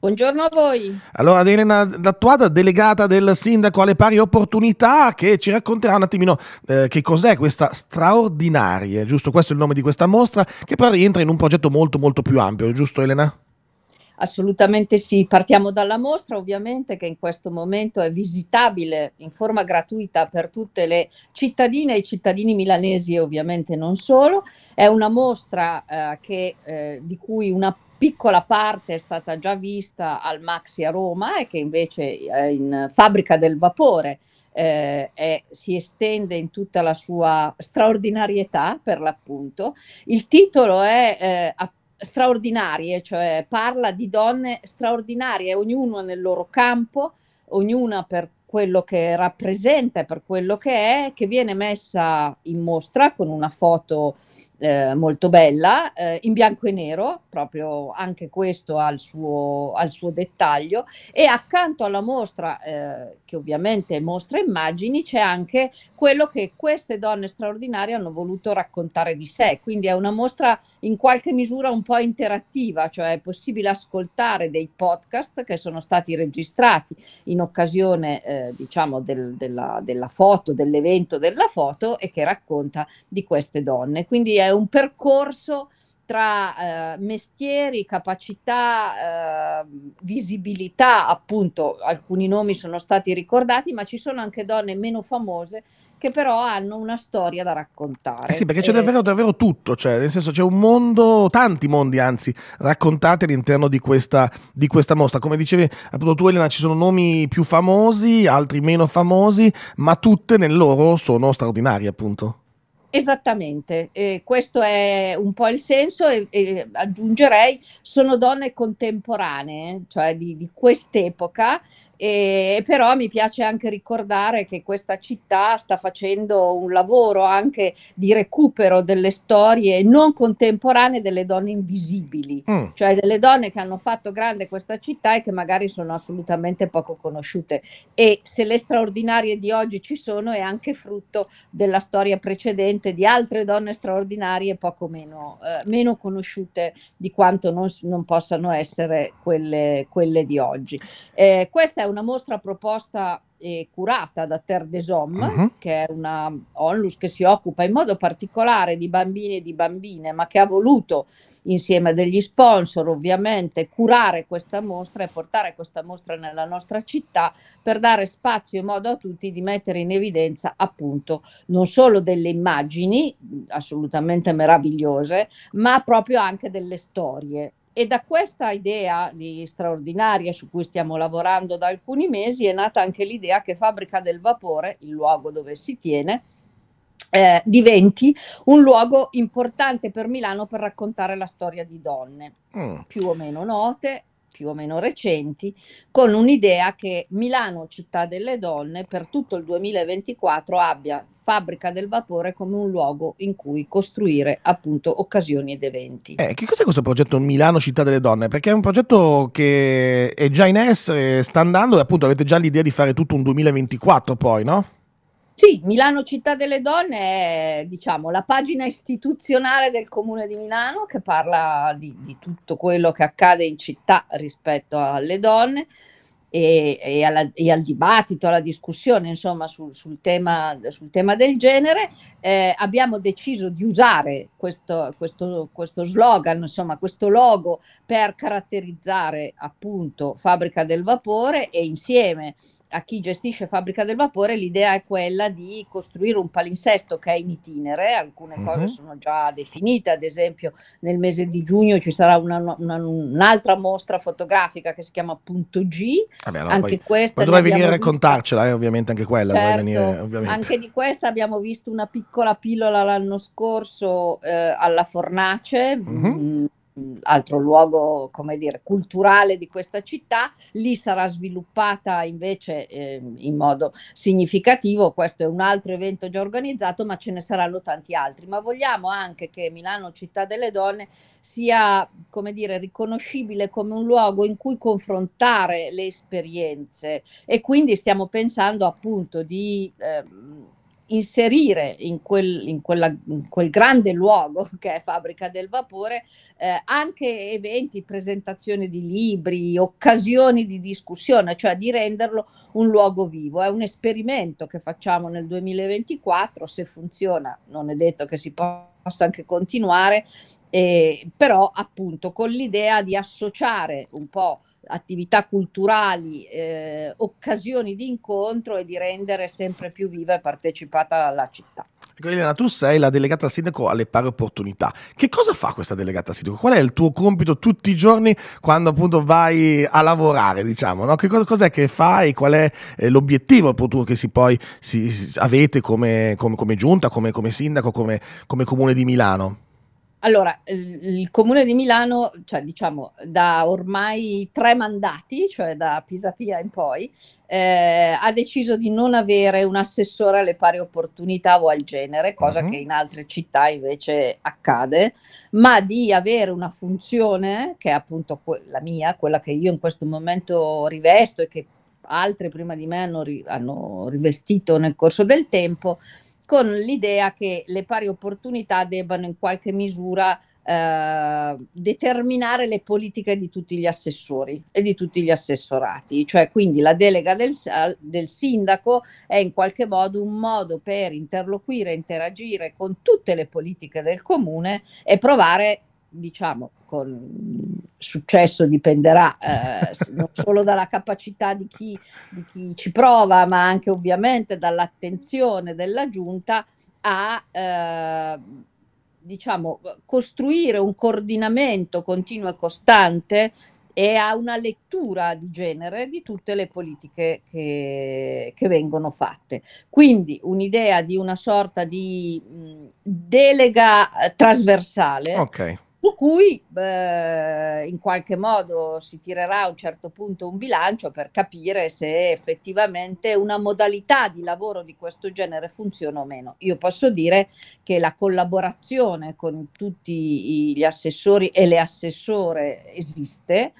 Buongiorno a voi. Allora, Elena Lattuada, delegata del sindaco alle pari opportunità, che ci racconterà un attimino eh, che cos'è questa straordinaria, giusto? Questo è il nome di questa mostra, che però rientra in un progetto molto molto più ampio, giusto Elena? Assolutamente sì, partiamo dalla mostra ovviamente che in questo momento è visitabile in forma gratuita per tutte le cittadine e i cittadini milanesi e ovviamente non solo. È una mostra eh, che, eh, di cui una piccola parte è stata già vista al Maxi a Roma e che invece eh, in Fabbrica del Vapore eh, è, si estende in tutta la sua straordinarietà per l'appunto. Il titolo è eh, straordinarie, cioè parla di donne straordinarie, ognuna nel loro campo, ognuna per quello che rappresenta, per quello che è, che viene messa in mostra con una foto eh, molto bella, eh, in bianco e nero, proprio anche questo al suo, al suo dettaglio, e accanto alla mostra, eh, che ovviamente mostra immagini, c'è anche quello che queste donne straordinarie hanno voluto raccontare di sé, quindi è una mostra in qualche misura un po' interattiva, cioè è possibile ascoltare dei podcast che sono stati registrati in occasione eh, diciamo del, della, della foto, dell'evento della foto e che racconta di queste donne. Quindi è un percorso tra eh, mestieri, capacità, eh, visibilità, appunto alcuni nomi sono stati ricordati, ma ci sono anche donne meno famose che però hanno una storia da raccontare. Eh sì, perché c'è eh, davvero, davvero tutto, cioè, nel senso c'è un mondo, tanti mondi anzi, raccontati all'interno di questa, di questa mostra. Come dicevi appunto tu Elena, ci sono nomi più famosi, altri meno famosi, ma tutte nel loro sono straordinarie appunto. Esattamente, eh, questo è un po' il senso e, e aggiungerei sono donne contemporanee, cioè di, di quest'epoca, e, però mi piace anche ricordare che questa città sta facendo un lavoro anche di recupero delle storie non contemporanee delle donne invisibili, mm. cioè delle donne che hanno fatto grande questa città e che magari sono assolutamente poco conosciute. E se le straordinarie di oggi ci sono è anche frutto della storia precedente di altre donne straordinarie poco meno, eh, meno conosciute di quanto non, non possano essere quelle, quelle di oggi. Eh, questa è una una mostra proposta e eh, curata da Terre des Hommes, uh-huh. Mhm. che è una onlus che si occupa in modo particolare di bambini e di bambine, ma che ha voluto, insieme a degli sponsor ovviamente, curare questa mostra e portare questa mostra nella nostra città per dare spazio e modo a tutti di mettere in evidenza appunto non solo delle immagini assolutamente meravigliose, ma proprio anche delle storie e da questa idea di straordinaria su cui stiamo lavorando da alcuni mesi è nata anche l'idea che Fabbrica del Vapore, il luogo dove si tiene, eh, diventi un luogo importante per Milano per raccontare la storia di donne mm. più o meno note più o meno recenti, con un'idea che Milano, città delle donne, per tutto il 2024 abbia fabbrica del vapore come un luogo in cui costruire appunto occasioni ed eventi. Eh, che cos'è questo progetto Milano, città delle donne? Perché è un progetto che è già in essere, sta andando e appunto avete già l'idea di fare tutto un 2024 poi, no? Sì, Milano Città delle Donne è diciamo, la pagina istituzionale del Comune di Milano che parla di, di tutto quello che accade in città rispetto alle donne e, e, alla, e al dibattito, alla discussione insomma, sul, sul, tema, sul tema, del genere. Eh, abbiamo deciso di usare questo, questo, questo slogan, insomma, questo logo per caratterizzare appunto Fabbrica del Vapore e insieme a chi gestisce Fabbrica del Vapore l'idea è quella di costruire un palinsesto che è in itinere, alcune mm-hmm. cose sono già definite, ad esempio nel mese di giugno ci sarà una, una, un'altra mostra fotografica che si chiama Punto G, Vabbè, ah no, anche poi, questa... Poi dovrai venire a raccontarcela, eh, ovviamente anche quella. Certo, venire, anche di questa abbiamo visto una piccola pillola l'anno scorso eh, alla Fornace. Mm-hmm. Mm, Mh, altro luogo, come dire, culturale di questa città, lì sarà sviluppata invece eh, in modo significativo, questo è un altro evento già organizzato, ma ce ne saranno tanti altri, ma vogliamo anche che Milano Città delle Donne sia, come dire, riconoscibile come un luogo in cui confrontare le esperienze e quindi stiamo pensando appunto di eh, inserire in quel, in, quella, in quel, grande luogo che è Fabbrica del Vapore eh, anche eventi, presentazioni di libri, occasioni di discussione, cioè di renderlo un luogo vivo. È un esperimento che facciamo nel 2024, se funziona non è detto che si possa anche continuare, eh, però appunto con l'idea di associare un po' attività culturali, eh, occasioni di incontro e di rendere sempre più viva e partecipata la città. Ecco, Elena, tu sei la delegata sindaco alle pari opportunità. Che cosa fa questa delegata sindaco? Qual è il tuo compito tutti i giorni quando appunto vai a lavorare, diciamo? No? Che cosa, cos'è che fai? Qual è eh, l'obiettivo appunto che si poi si, si, avete come, come, come giunta, come, come sindaco, come Comune di Milano? Allora, il Comune di Milano, cioè diciamo da ormai tre mandati, cioè da Pisapia in poi, eh, ha deciso di non avere un assessore alle pari opportunità o al genere, cosa uh-huh. che in altre città invece accade, ma di avere una funzione che è appunto la mia, quella che io in questo momento rivesto e che altri prima di me hanno, hanno rivestito nel corso del tempo, con l'idea che le pari opportunità debbano in qualche misura eh, determinare le politiche di tutti gli assessori e di tutti gli assessorati, cioè quindi la delega del, del sindaco è in qualche modo un modo per interloquire, interagire con tutte le politiche del comune e provare diciamo, con successo dipenderà eh, non solo dalla capacità di chi, di chi, ci prova, ma anche ovviamente dall'attenzione della giunta a eh, diciamo, costruire un coordinamento continuo e costante e a una lettura di genere di tutte le politiche che, che vengono fatte. Quindi un'idea di una sorta di mh, delega eh, trasversale okay su cui eh, in qualche modo si tirerà a un certo punto un bilancio per capire se effettivamente una modalità di lavoro di questo genere funziona o meno. Io posso dire che la collaborazione con tutti gli assessori e le assessore esiste,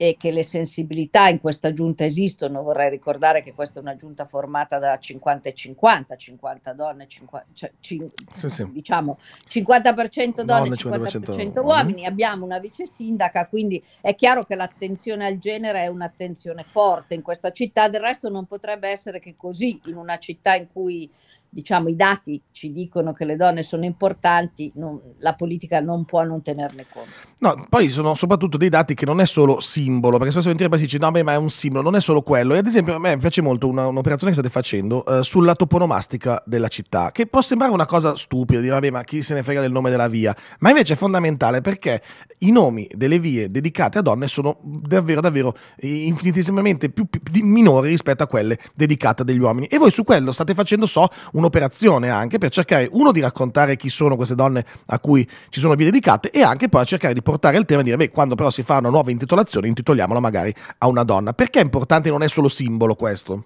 e che le sensibilità in questa giunta esistono, vorrei ricordare che questa è una giunta formata da 50 e 50, 50 donne, 50, cioè, cin, sì, sì. diciamo 50% donne, e 50%, 50% uomini, abbiamo una vice sindaca, quindi è chiaro che l'attenzione al genere è un'attenzione forte in questa città, del resto non potrebbe essere che così in una città in cui diciamo, i dati ci dicono che le donne sono importanti, non, la politica non può non tenerne conto. No, poi sono soprattutto dei dati che non è solo simbolo, perché spesso poi si dice no, beh, ma è un simbolo, non è solo quello. E ad esempio a me piace molto una, un'operazione che state facendo eh, sulla toponomastica della città, che può sembrare una cosa stupida, dire vabbè, ma chi se ne frega del nome della via, ma invece è fondamentale perché i nomi delle vie dedicate a donne sono davvero, davvero infinitesimamente più, più, più minori rispetto a quelle dedicate agli uomini. E voi su quello state facendo, so, un'operazione anche per cercare, uno, di raccontare chi sono queste donne a cui ci sono vie dedicate e anche poi cercare di portare il tema e dire, beh, quando però si fa una nuova intitolazione, intitoliamola magari a una donna. Perché è importante, non è solo simbolo questo?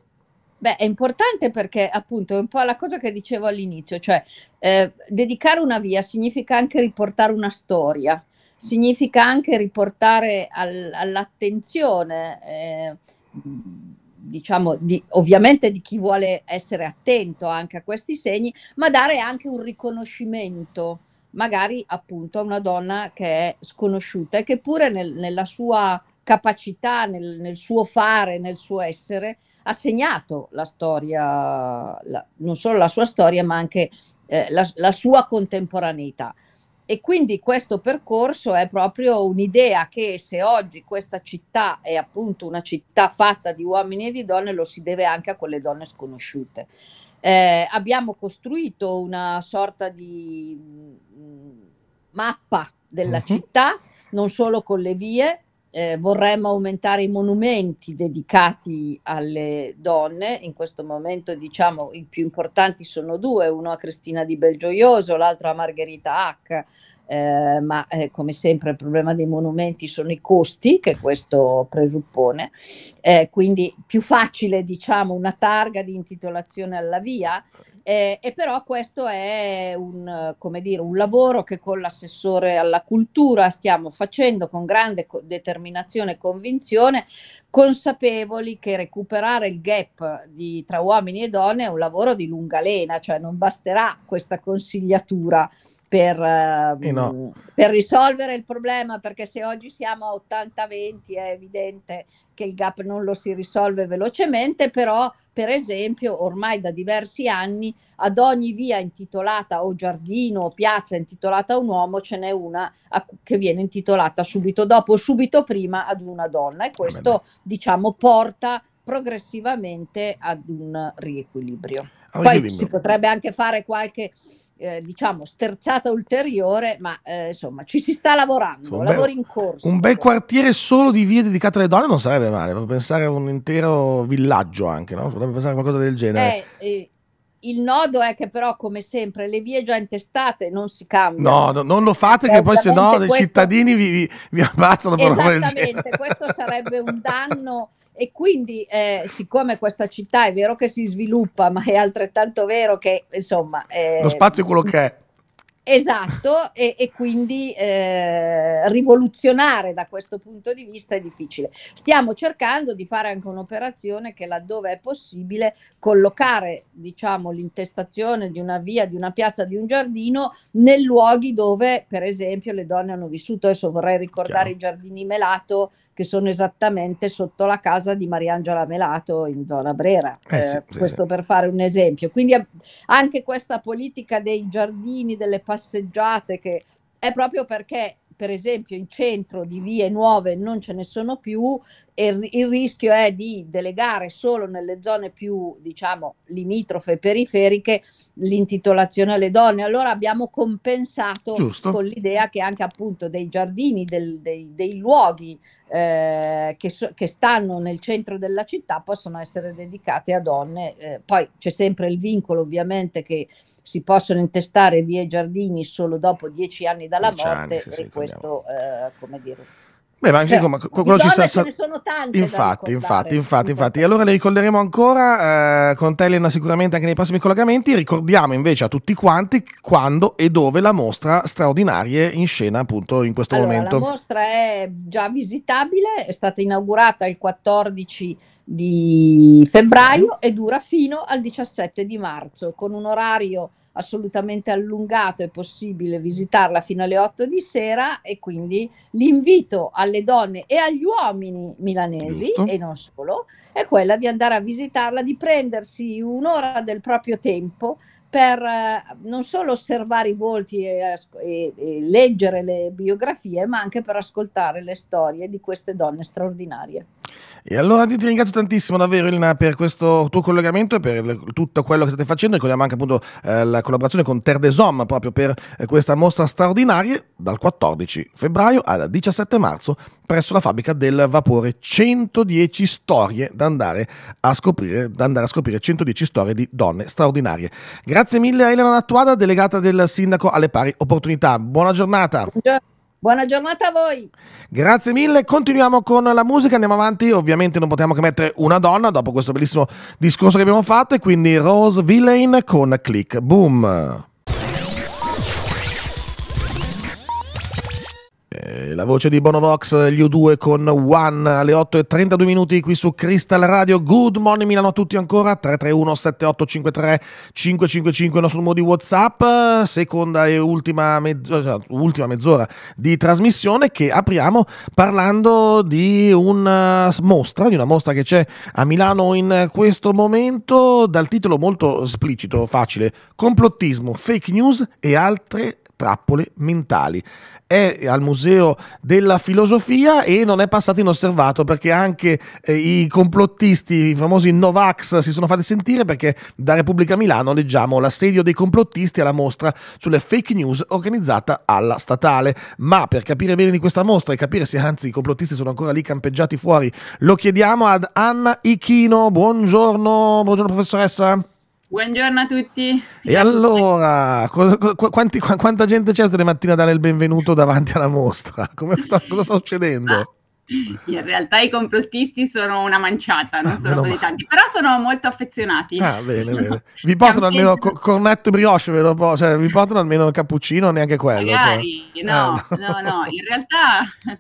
Beh, è importante perché appunto è un po' la cosa che dicevo all'inizio, cioè eh, dedicare una via significa anche riportare una storia, significa anche riportare al, all'attenzione eh, diciamo, di, ovviamente di chi vuole essere attento anche a questi segni, ma dare anche un riconoscimento, magari appunto a una donna che è sconosciuta e che pure nel, nella sua capacità, nel, nel, suo fare, nel suo essere, ha segnato la storia, la, non solo la sua storia, ma anche eh, la, la sua contemporaneità. E quindi questo percorso è proprio un'idea che se oggi questa città è appunto una città fatta di uomini e di donne, lo si deve anche a quelle donne sconosciute. Eh, abbiamo costruito una sorta di mm, mm, mappa della uh-huh. città, non solo con le vie, eh, vorremmo aumentare i monumenti dedicati alle donne, in questo momento diciamo i più importanti sono due, uno a Cristina di Belgioioso, l'altro a Margherita Hack, eh, ma eh, come sempre il problema dei monumenti sono i costi che questo presuppone, eh, quindi più facile diciamo una targa di intitolazione alla via eh, e però questo è un, dire, un, lavoro che con l'assessore alla cultura stiamo facendo con grande co- determinazione e convinzione, consapevoli che recuperare il gap di, tra uomini e donne è un lavoro di lunga lena, cioè non basterà questa consigliatura per, eh no. Ehm, per, risolvere il problema, perché se oggi siamo a 80-20 è evidente che il gap non lo si risolve velocemente, però per esempio ormai da diversi anni ad ogni via intitolata o giardino o piazza intitolata a un uomo ce n'è una a, che viene intitolata subito dopo o subito prima ad una donna e questo ah, diciamo porta progressivamente ad un riequilibrio. Ah, Poi si potrebbe anche fare qualche eh, diciamo sterzata ulteriore, ma eh, insomma ci si sta lavorando, un lavori bel, in corso. Un bel quartiere solo di vie dedicate alle donne non sarebbe male, potrebbe pensare a un intero villaggio anche, no? Potrebbe pensare a qualcosa del genere. Eh, eh, il nodo è che però, come sempre, le vie già intestate non si cambiano. No, no non lo fate che poi se no questo... i cittadini vi, vi, vi ammazzano. Esattamente, questo sarebbe un danno e quindi, eh, siccome questa città è vero che si sviluppa, ma è altrettanto vero che, insomma... Eh, Lo spazio è quello che è. Esatto, e, e quindi eh, rivoluzionare da questo punto di vista è difficile. Stiamo cercando di fare anche un'operazione che laddove è possibile collocare diciamo, l'intestazione di una via, di una piazza, di un giardino nei luoghi dove per esempio le donne hanno vissuto. Adesso vorrei ricordare Chiaro. i giardini Melato che sono esattamente sotto la casa di Mariangela Melato in zona Brera. Eh, eh, sì, questo sì, per fare un esempio. Quindi anche questa politica dei giardini, delle passeggiate, che è proprio perché per esempio in centro di vie nuove non ce ne sono più e il rischio è di delegare solo nelle zone più, diciamo, limitrofe periferiche l'intitolazione alle donne. Allora abbiamo compensato Giusto. con l'idea che anche appunto dei giardini, del, dei, dei, luoghi eh, che, so, che, stanno nel centro della città possono essere dedicati a donne. Eh, poi c'è sempre il vincolo ovviamente che si possono intestare vie e giardini solo dopo dieci anni dalla dieci morte anni, e questo, eh, come dire, Beh, ma, Però, ma qualcuno ci sa, ce ne sono tante. Infatti, infatti, infatti, infatti. Allora le ricorderemo ancora eh, con te, Elena, sicuramente anche nei prossimi collegamenti. Ricordiamo invece a tutti quanti quando e dove la mostra straordinarie in scena, appunto, in questo allora, momento. La mostra è già visitabile, è stata inaugurata il 14 di febbraio e dura fino al 17 di marzo con un orario assolutamente allungato, è possibile visitarla fino alle 8 di sera e quindi l'invito alle donne e agli uomini milanesi Giusto. e non solo è quella di andare a visitarla, di prendersi un'ora del proprio tempo per eh, non solo osservare i volti e, eh, e, e, leggere le biografie, ma anche per ascoltare le storie di queste donne straordinarie. E allora ti ringrazio tantissimo davvero Elena per questo tuo collegamento e per tutto quello che state facendo. Ricordiamo anche appunto eh, la collaborazione con Terre des Hommes proprio per eh, questa mostra straordinaria dal 14 febbraio al 17 marzo presso la fabbrica del vapore 110 storie da andare a scoprire, da andare a scoprire 110 storie di donne straordinarie. Grazie mille a Elena Nattuada, delegata del sindaco alle pari opportunità. Buona giornata. Buongiorno. Buona giornata a voi. Grazie mille, continuiamo con la musica, andiamo avanti, ovviamente non potevamo che mettere una donna dopo questo bellissimo discorso che abbiamo fatto e quindi Rose Villain con Click Boom. Eh, la voce di Bonovox, gli U2 con One alle 8 e 32 minuti qui su Crystal Radio. Good morning Milano a tutti ancora, 331-7853-555 il nostro numero di Whatsapp, seconda e ultima, mezz'ora, eh, cioè, ultima mezz'ora di trasmissione che apriamo parlando di una eh, mostra, di una mostra che c'è a Milano in questo momento dal titolo molto esplicito, facile, complottismo, fake news e altre trappole mentali è al Museo della Filosofia e non è passato inosservato perché anche eh, i complottisti, i famosi Novax, si sono fatti sentire perché da Repubblica Milano leggiamo l'assedio dei complottisti alla mostra sulle fake news organizzata alla statale. Ma per capire bene di questa mostra e capire se anzi i complottisti sono ancora lì campeggiati fuori, lo chiediamo ad Anna Ichino. Buongiorno, buongiorno professoressa. Buongiorno a tutti. E allora, cosa, quanti, quanta gente c'è tutte le mattine a dare il benvenuto davanti alla mostra? Come sta, cosa sta succedendo? Ah, in realtà i complottisti sono una manciata, non ah, sono così tanti, però sono molto affezionati. Ah, bene, bene. Vi portano almeno co- cornetto brioche, ve lo cioè, vi portano almeno il cappuccino, neanche quello. Cioè. Magari, cioè. no, ah, no, no, no, in realtà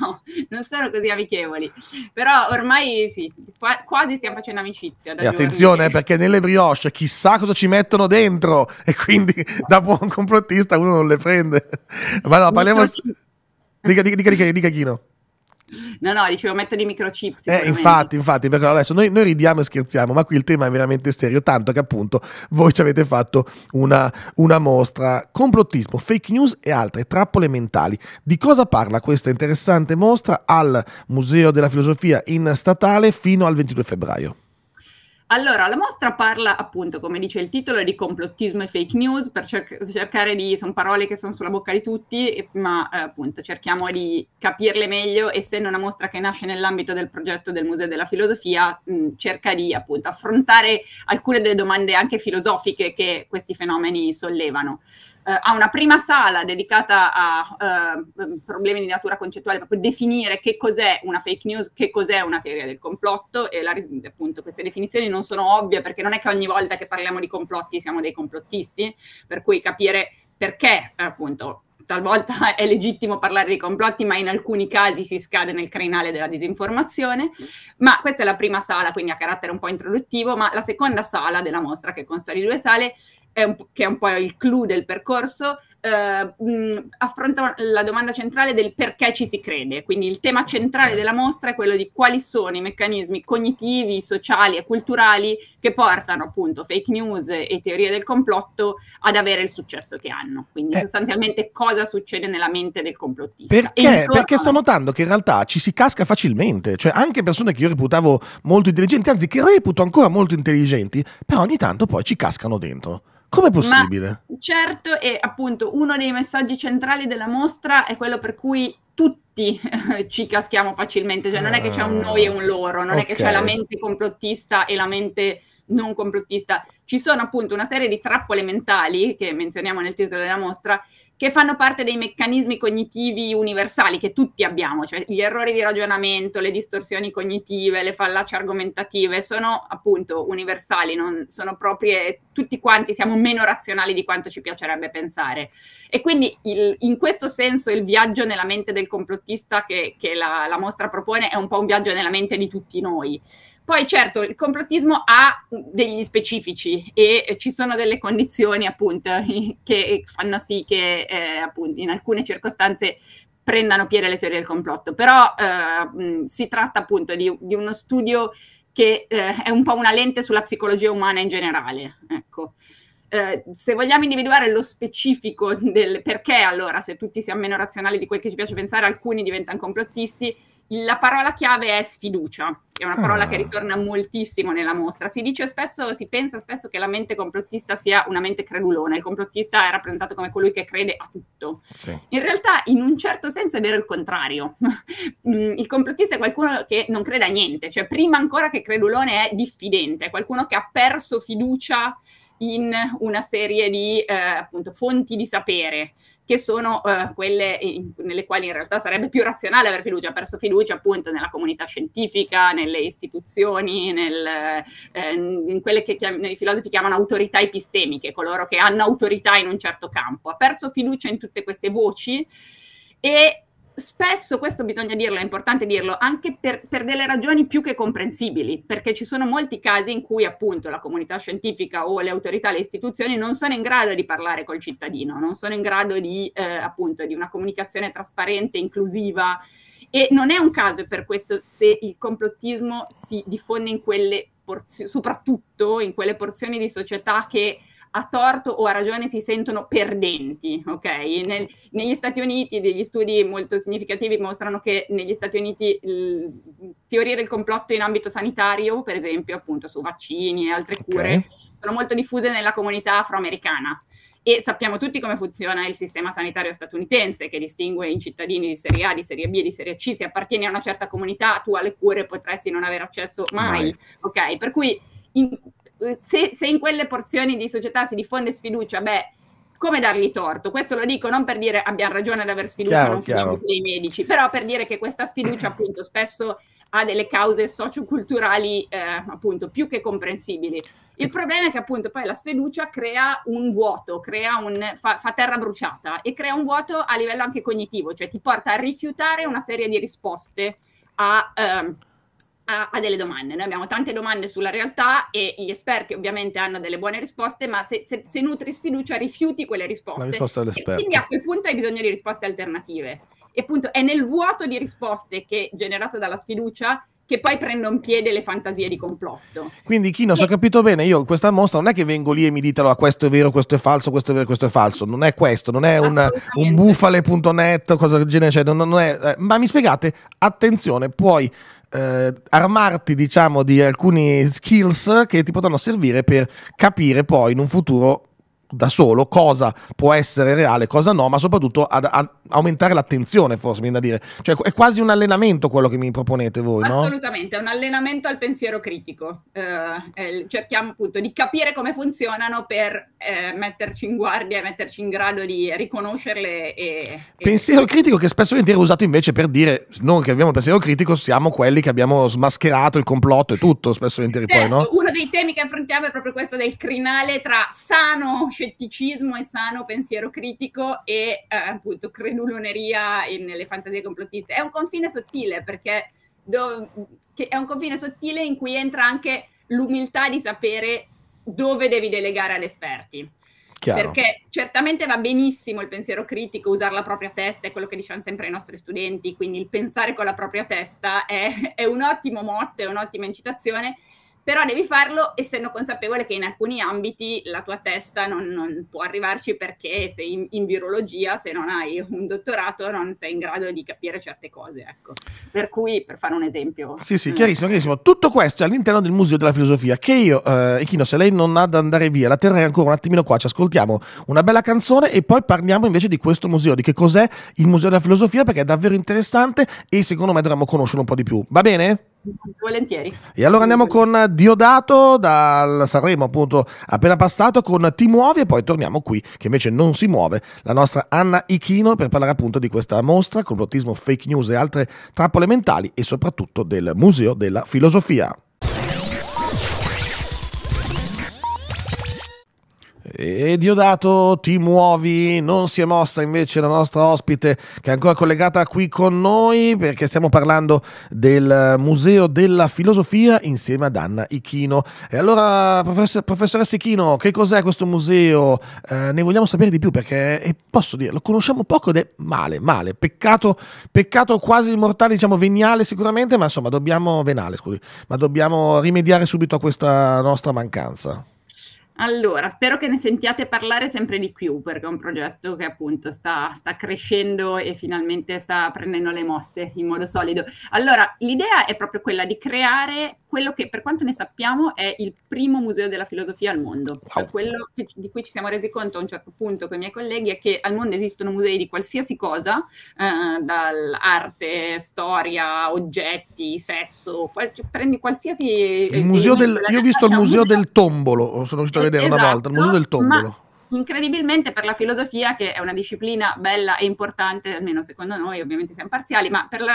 no, non sono così amichevoli, però ormai sì, qua- quasi stiamo facendo amicizia. e attenzione, che... perché nelle brioche chissà cosa ci mettono dentro e quindi da buon complottista uno non le prende. Ma no, parliamo... Dica, dica, dica, dica, dica Chino. No, no, dicevo, mettono i microchip. Eh, infatti, infatti, perché adesso noi, noi, ridiamo e scherziamo, ma qui il tema è veramente serio, tanto che appunto voi ci avete fatto una, una mostra. Complottismo, fake news e altre trappole mentali. Di cosa parla questa interessante mostra al Museo della Filosofia in statale fino al 22 febbraio? Allora, la mostra parla appunto, come dice il titolo, di complottismo e fake news, per cer- cercare di, sono parole che sono sulla bocca di tutti, ma eh, appunto cerchiamo di capirle meglio, essendo una mostra che nasce nell'ambito del progetto del Museo della Filosofia, mh, cerca di appunto affrontare alcune delle domande anche filosofiche che questi fenomeni sollevano eh, ha una prima sala dedicata a eh, problemi di natura concettuale, proprio definire che cos'è una fake news, che cos'è una teoria del complotto e la, appunto queste definizioni non sono ovvie perché non è che ogni volta che parliamo di complotti siamo dei complottisti, per cui capire perché appunto talvolta è legittimo parlare di complotti, ma in alcuni casi si scade nel crinale della disinformazione. Ma questa è la prima sala, quindi a carattere un po' introduttivo, ma la seconda sala della mostra, che consta di due sale, è un, che è un po' il clou del percorso, eh, affronta la domanda centrale del perché ci si crede. Quindi il tema centrale della mostra è quello di quali sono i meccanismi cognitivi, sociali e culturali che portano appunto fake news e teorie del complotto ad avere il successo che hanno. Quindi eh. sostanzialmente cosa succede nella mente del complottista. Perché? Intorno... Perché sto notando che in realtà ci si casca facilmente, cioè anche persone che io reputavo molto intelligenti, anzi che reputo ancora molto intelligenti, però ogni tanto poi ci cascano dentro. Come è possibile? Ma, certo, e appunto uno dei messaggi centrali della mostra è quello per cui tutti ci caschiamo facilmente, cioè non è che c'è un noi e un loro, non okay. è che c'è la mente complottista e la mente non complottista. Ci sono appunto una serie di trappole mentali che menzioniamo nel titolo della mostra che fanno parte dei meccanismi cognitivi universali che tutti abbiamo, cioè gli errori di ragionamento, le distorsioni cognitive, le fallacie argomentative, sono appunto universali, non, sono proprie, tutti quanti siamo meno razionali di quanto ci piacerebbe pensare. E quindi il, in questo senso il viaggio nella mente del complottista che, che la, la mostra propone è un po' un viaggio nella mente di tutti noi. Poi certo il complottismo ha degli specifici e ci sono delle condizioni appunto che fanno sì che eh, appunto, in alcune circostanze prendano piede le teorie del complotto, però eh, si tratta appunto di, di uno studio che eh, è un po' una lente sulla psicologia umana in generale. Ecco. Eh, se vogliamo individuare lo specifico del perché, allora, se tutti siamo meno razionali di quel che ci piace pensare, alcuni diventano complottisti, la parola chiave è sfiducia, è una parola ah. che ritorna moltissimo nella mostra. Si dice spesso, si pensa spesso che la mente complottista sia una mente credulona. Il complottista è rappresentato come colui che crede a tutto. Sì. In realtà, in un certo senso, è vero il contrario. Mm, il complottista è qualcuno che non crede a niente, cioè prima ancora che credulone è diffidente, è qualcuno che ha perso fiducia in una serie di eh, appunto, fonti di sapere che sono eh, quelle in, nelle quali in realtà sarebbe più razionale aver fiducia, ha perso fiducia appunto nella comunità scientifica, nelle istituzioni, nel, eh, in quelle che chiam- i filosofi chiamano autorità epistemiche, coloro che hanno autorità in un certo campo. Ha perso fiducia in tutte queste voci e spesso, questo bisogna dirlo, è importante dirlo, anche per, per, delle ragioni più che comprensibili, perché ci sono molti casi in cui appunto la comunità scientifica o le autorità, le istituzioni non sono in grado di parlare col cittadino, non sono in grado di, eh, appunto, di una comunicazione trasparente, inclusiva. E non è un caso per questo se il complottismo si diffonde in quelle porzioni, soprattutto in quelle porzioni di società che a torto o a ragione si sentono perdenti, ok? Nel, negli Stati Uniti degli studi molto significativi mostrano che negli Stati Uniti il, teorie del complotto in ambito sanitario, per esempio appunto su vaccini e altre cure, okay. sono molto diffuse nella comunità afroamericana. E sappiamo tutti come funziona il sistema sanitario statunitense, che distingue i cittadini di serie A, di serie B, di serie C. Se appartieni a una certa comunità, tu alle cure potresti non avere accesso mai. mai. Ok, per cui in, se, se in quelle porzioni di società si diffonde sfiducia, beh, come dargli torto? Questo lo dico non per dire abbiamo ragione ad aver sfiducia, chiaro, medici, però per dire che questa sfiducia appunto spesso ha delle cause socioculturali eh, appunto più che comprensibili. Il problema è che appunto poi la sfiducia crea un vuoto, crea un, fa, fa terra bruciata e crea un vuoto a livello anche cognitivo, cioè ti porta a rifiutare una serie di risposte a... Ehm, a, ha delle domande. Noi abbiamo tante domande sulla realtà e gli esperti ovviamente hanno delle buone risposte, ma se, se, se nutri sfiducia rifiuti quelle risposte. La risposta dell'esperto. Quindi a quel punto hai bisogno di risposte alternative. E appunto è nel vuoto di risposte che, generato dalla sfiducia, che poi prendono piede le fantasie di complotto. Quindi, Chino, se ho capito bene, io questa mostra non è che vengo lì e mi dite allora questo è vero, questo è falso, questo è vero, questo è falso. Non è questo, non è un, un bufale.net, cosa del genere, cioè, non, non è, eh, ma mi spiegate, attenzione, puoi eh, armarti diciamo di alcuni skills che ti potranno servire per capire poi in un futuro da solo cosa può essere reale, cosa no, ma soprattutto ad, ad aumentare l'attenzione, forse viene da dire. Cioè, è quasi un allenamento quello che mi proponete voi, no? Assolutamente, è un allenamento al pensiero critico. Eh, cerchiamo appunto di capire come funzionano per eh, metterci in guardia e metterci in grado di riconoscerle. E, e... Pensiero critico che spesso viene usato invece per dire noi che abbiamo pensiero critico siamo quelli che abbiamo smascherato il complotto e tutto, spesso viene poi, certo, no? Uno dei temi che affrontiamo è proprio questo del crinale tra sano scetticismo e sano pensiero critico e eh, appunto creduloneria nelle fantasie complottiste. È un confine sottile perché dove, è un confine sottile in cui entra anche l'umiltà di sapere dove devi delegare ad esperti. Chiaro. Perché certamente va benissimo il pensiero critico, usare la propria testa, è quello che diciamo sempre ai nostri studenti, quindi il pensare con la propria testa è, è un ottimo motto, è un'ottima incitazione, però devi farlo essendo consapevole che in alcuni ambiti la tua testa non, non può arrivarci perché sei in, in, virologia, se non hai un dottorato non sei in grado di capire certe cose, ecco. Per cui, per fare un esempio... Sì, sì, mm. chiarissimo, chiarissimo. Tutto questo è all'interno del Museo della Filosofia, che io, eh, Echino, se lei non ha da andare via, la terrei ancora un attimino qua, ci ascoltiamo una bella canzone e poi parliamo invece di questo museo, di che cos'è il Museo della Filosofia, perché è davvero interessante e secondo me dovremmo conoscerlo un po' di più. Va bene? Volentieri. E allora andiamo con Diodato dal Sanremo, appunto, appena passato con Ti muovi e poi torniamo qui, che invece non si muove, la nostra Anna Ichino per parlare appunto di questa mostra, complottismo, fake news e altre trappole mentali e soprattutto del Museo della Filosofia. E Diodato, ti muovi, non si è mossa invece la nostra ospite che è ancora collegata qui con noi perché stiamo parlando del Museo della Filosofia insieme ad Anna Ichino. E allora, professor, professoressa Ichino, che cos'è questo museo? Eh, ne vogliamo sapere di più perché, eh, posso dire, lo conosciamo poco ed è male, male, peccato, peccato quasi mortale, diciamo veniale sicuramente, ma insomma dobbiamo, venale scusi, ma dobbiamo rimediare subito a questa nostra mancanza. Allora, spero che ne sentiate parlare sempre di più, perché è un progetto che appunto sta, sta crescendo e finalmente sta prendendo le mosse in modo solido. Allora, l'idea è proprio quella di creare quello che per quanto ne sappiamo è il primo museo della filosofia al mondo. Wow. Quello che, di cui ci siamo resi conto a un certo punto con i miei colleghi è che al mondo esistono musei di qualsiasi cosa, eh, dall'arte, storia, oggetti, sesso, qual- cioè, prendi qualsiasi... Eh, il museo del, io ho visto il museo del tombolo, sono riuscito a eh, vedere esatto, una volta, il museo del esatto, tombolo. Ma incredibilmente per la filosofia, che è una disciplina bella e importante, almeno secondo noi, ovviamente siamo parziali, ma per la,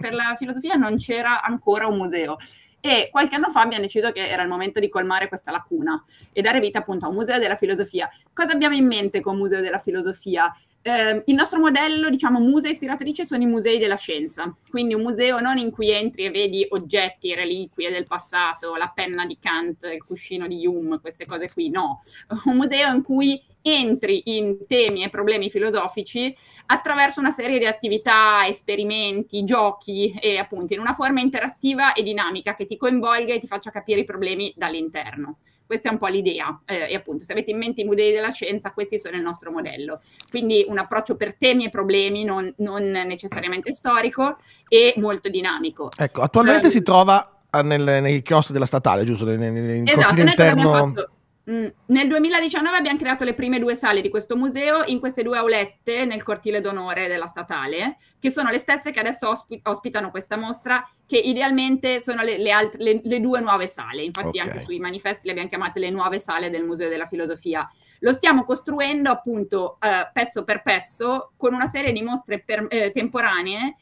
per la filosofia non c'era ancora un museo e qualche anno fa abbiamo deciso che era il momento di colmare questa lacuna e dare vita appunto a un museo della filosofia. Cosa abbiamo in mente con museo della filosofia? Eh, il nostro modello, diciamo, musea ispiratrice sono i musei della scienza, quindi un museo non in cui entri e vedi oggetti, reliquie del passato, la penna di Kant, il cuscino di Hume, queste cose qui, no, un museo in cui entri in temi e problemi filosofici attraverso una serie di attività, esperimenti, giochi e appunto in una forma interattiva e dinamica che ti coinvolga e ti faccia capire i problemi dall'interno. Questa è un po' l'idea eh, e appunto se avete in mente i modelli della scienza questi sono il nostro modello. Quindi un approccio per temi e problemi non, non necessariamente storico e molto dinamico. Ecco, attualmente um, si trova ah, nel, nei chioschi della statale, giusto? Nel, nel, esatto, interno... noi abbiamo fatto Mm, nel 2019 abbiamo creato le prime due sale di questo museo in queste due aulette nel cortile d'onore della statale, che sono le stesse che adesso osp- ospitano questa mostra, che idealmente sono le, le, alt- le, le due nuove sale. Infatti okay. anche sui manifesti le abbiamo chiamate le nuove sale del Museo della Filosofia. Lo stiamo costruendo appunto eh, pezzo per pezzo con una serie di mostre per, eh, temporanee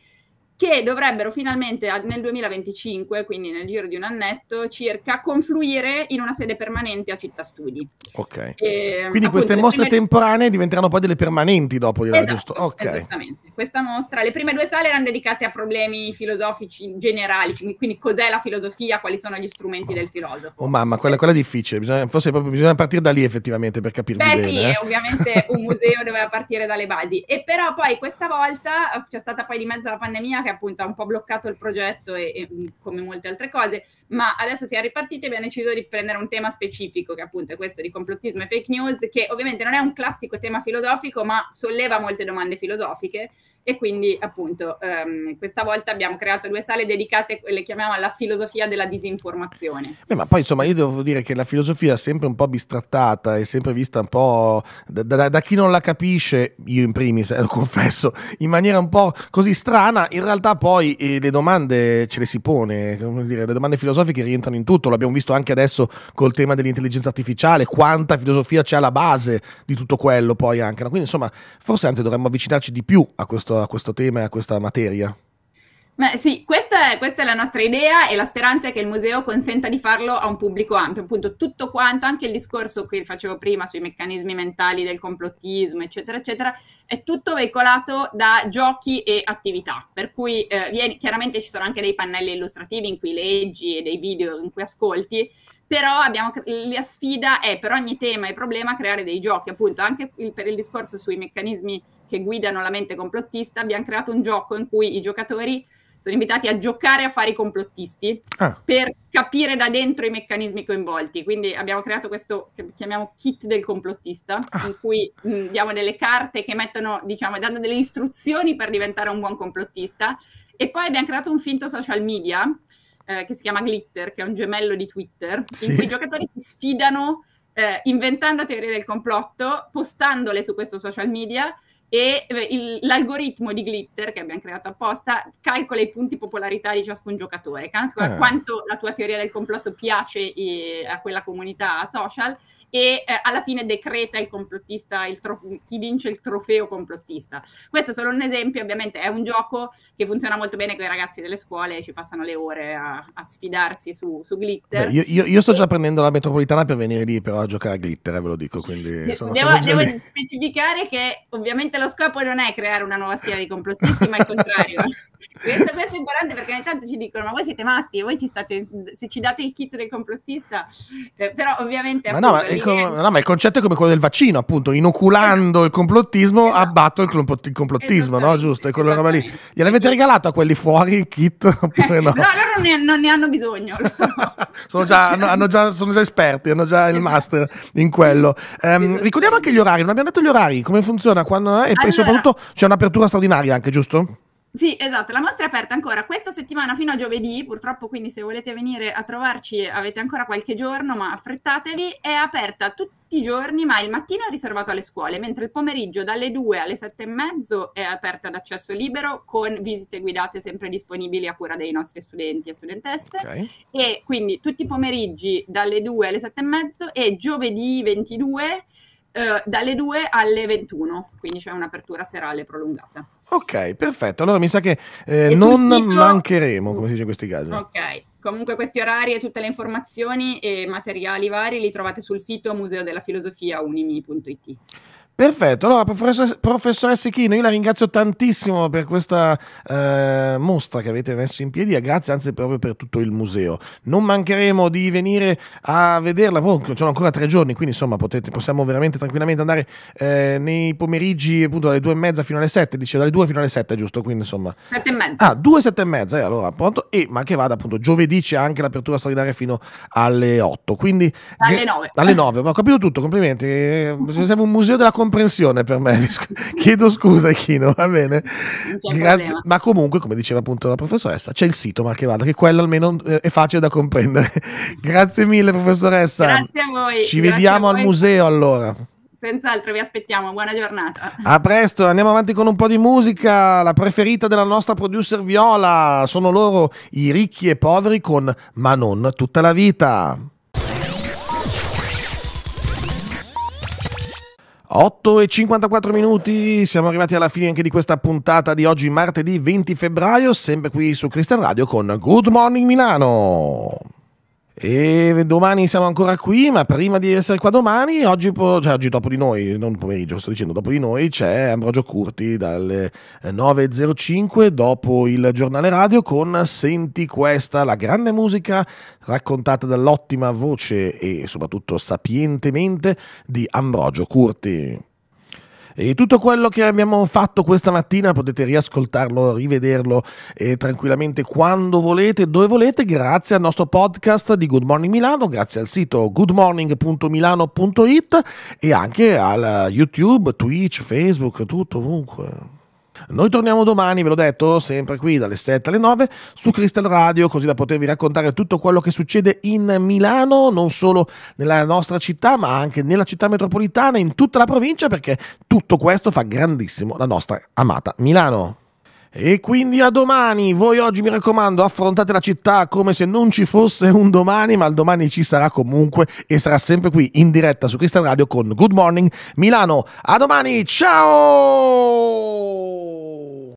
che dovrebbero finalmente nel 2025, quindi nel giro di un annetto circa, confluire in una sede permanente a Città Studi. Ok. E, ehm, quindi queste mostre prime... temporanee diventeranno poi delle permanenti dopo, esatto, giusto? Ok. Esattamente. Questa mostra, le prime due sale erano dedicate a problemi filosofici generali, cioè, quindi cos'è la filosofia, quali sono gli strumenti oh. del filosofo. Oh mamma, quella, quella è difficile, bisogna, forse proprio, bisogna partire da lì effettivamente per capire Beh, bene. sì, eh. ovviamente un museo doveva partire dalle basi. E però poi questa volta c'è stata poi di mezzo la pandemia che appunto ha un po' bloccato il progetto e, e, mm, come molte altre cose, ma adesso si è ripartiti e abbiamo deciso di prendere un tema specifico che appunto è questo di complottismo e fake news, che ovviamente non è un classico tema filosofico, ma solleva molte domande filosofiche e quindi appunto ehm, questa volta abbiamo creato due sale dedicate, le chiamiamo alla filosofia della disinformazione. Beh, ma poi insomma io devo dire che la filosofia è sempre un po' bistrattata, è sempre vista un po' da, da, da chi non la capisce, io in primis eh, lo confesso, in maniera un po' così strana, in realtà poi eh, le domande ce le si pone, come dire, le domande filosofiche rientrano in tutto, l'abbiamo visto anche adesso col tema dell'intelligenza artificiale, quanta filosofia c'è alla base di tutto quello poi anche, no? quindi insomma forse anzi dovremmo avvicinarci di più a questo a questo tema e a questa materia. Beh, sì, questa è, questa è, la nostra idea e la speranza è che il museo consenta di farlo a un pubblico ampio, appunto tutto quanto, anche il discorso che facevo prima sui meccanismi mentali del complottismo, eccetera, eccetera, è tutto veicolato da giochi e attività, per cui eh, viene, chiaramente ci sono anche dei pannelli illustrativi in cui leggi e dei video in cui ascolti, però abbiamo, la sfida è per ogni tema e problema creare dei giochi, appunto anche il, per il discorso sui meccanismi che guidano la mente complottista, abbiamo creato un gioco in cui i giocatori sono invitati a giocare a fare i complottisti ah. per capire da dentro i meccanismi coinvolti. Quindi abbiamo creato questo che chiamiamo kit del complottista, ah. in cui mh, diamo delle carte che mettono, diciamo, danno delle istruzioni per diventare un buon complottista. E poi abbiamo creato un finto social media eh, che si chiama Glitter, che è un gemello di Twitter, sì. in cui i giocatori si sfidano eh, inventando teorie del complotto, postandole su questo social media e eh, il, l'algoritmo di Glitter, che abbiamo creato apposta, calcola i punti popolarità di ciascun giocatore, calcola ah. quanto la tua teoria del complotto piace eh, a quella comunità social e eh, alla fine decreta il complottista, il chi vince il trofeo complottista. Questo è solo un esempio, ovviamente è un gioco che funziona molto bene con i ragazzi delle scuole, ci passano le ore a, a sfidarsi su, su Glitter. Beh, io, io, io, sto già prendendo la metropolitana per venire lì però a giocare a Glitter, eh, ve lo dico. Quindi sono, devo, sono devo specificare che ovviamente lo scopo non è creare una nuova schiera di complottisti, ma il contrario. questo, questo, è importante perché ogni tanto ci dicono ma voi siete matti, voi ci state, se ci date il kit del complottista, eh, però ovviamente... Ma no, ma come, no, ma il concetto è come quello del vaccino, appunto, inoculando il complottismo esatto. abbatto il, complot- il complottismo, no? Giusto, è quella roba lì. Gliel'avete regalato a quelli fuori il kit oppure no? no, loro ne, non ne hanno bisogno. sono, già, hanno, hanno già, sono, già, esperti, hanno già il esatto. master in quello. Um, ricordiamo anche gli orari, non abbiamo detto gli orari, come funziona, quando, eh? e soprattutto c'è un'apertura straordinaria anche, giusto? Sì, esatto, la mostra è aperta ancora questa settimana fino a giovedì, purtroppo quindi se volete venire a trovarci avete ancora qualche giorno, ma affrettatevi, è aperta tutti i giorni, ma il mattino è riservato alle scuole, mentre il pomeriggio dalle 2 alle 7 e mezzo è aperta ad accesso libero con visite guidate sempre disponibili a cura dei nostri studenti e studentesse okay. e quindi tutti i pomeriggi dalle 2 alle 7 e mezzo e giovedì 22 eh, dalle 2 alle 21, quindi c'è un'apertura serale prolungata. Ok, perfetto. Allora mi sa che eh, non sito... mancheremo, come si dice in questi casi. Ok, comunque questi orari e tutte le informazioni e materiali vari li trovate sul sito museodellafilosofiaunimi.it. Perfetto, allora professoressa, professoressa Chino, io la ringrazio tantissimo per questa eh, mostra che avete messo in piedi, grazie anzi proprio per tutto il museo. Non mancheremo di venire a vederla, oh, sono ancora tre giorni, quindi insomma potete, possiamo veramente tranquillamente andare eh, nei pomeriggi appunto dalle due e mezza fino alle sette, dice dalle due fino alle sette giusto, quindi insomma... Sette e mezza. Ah, due e sette e mezza, eh, allora appunto, e ma che vada appunto, giovedì c'è anche l'apertura straordinaria fino alle otto, quindi... Alle nove. Alle nove, ho capito tutto, complimenti, serve un museo della comunità incomprensione per me. Chiedo scusa, Chino, va bene. Grazie. Ma comunque, come diceva appunto la professoressa, c'è il sito, ma che vada, che quello almeno eh, è facile da comprendere. Grazie mille, professoressa. Grazie a voi. Ci vediamo voi. al museo allora. Senz'altro vi aspettiamo, buona giornata. A presto, andiamo avanti con un po' di musica, la preferita della nostra producer Viola. Sono loro i ricchi e poveri con Ma non tutta la vita. 8 e 54 minuti, siamo arrivati alla fine anche di questa puntata di oggi, martedì 20 febbraio, sempre qui su Cristian Radio con Good Morning Milano. E domani siamo ancora qui, ma prima di essere qua domani, oggi, po- cioè oggi dopo di noi, non pomeriggio, sto dicendo dopo di noi, c'è Ambrogio Curti dalle 9.05 eh, dopo il giornale radio con Senti questa, la grande musica raccontata dall'ottima voce e soprattutto sapientemente di Ambrogio Curti. E tutto quello che abbiamo fatto questa mattina potete riascoltarlo, rivederlo eh, tranquillamente quando volete, dove volete, grazie al nostro podcast di Good Morning Milano, grazie al sito goodmorning.milano.it e anche al YouTube, Twitch, Facebook, tutto ovunque. Noi torniamo domani, ve l'ho detto, sempre qui dalle 7 alle 9 su Crystal Radio, così da potervi raccontare tutto quello che succede in Milano, non solo nella nostra città, ma anche nella città metropolitana, in tutta la provincia, perché tutto questo fa grandissimo la nostra amata Milano. E quindi a domani, voi oggi mi raccomando affrontate la città come se non ci fosse un domani, ma il domani ci sarà comunque e sarà sempre qui in diretta su Cristian Radio con Good Morning Milano. A domani, ciao!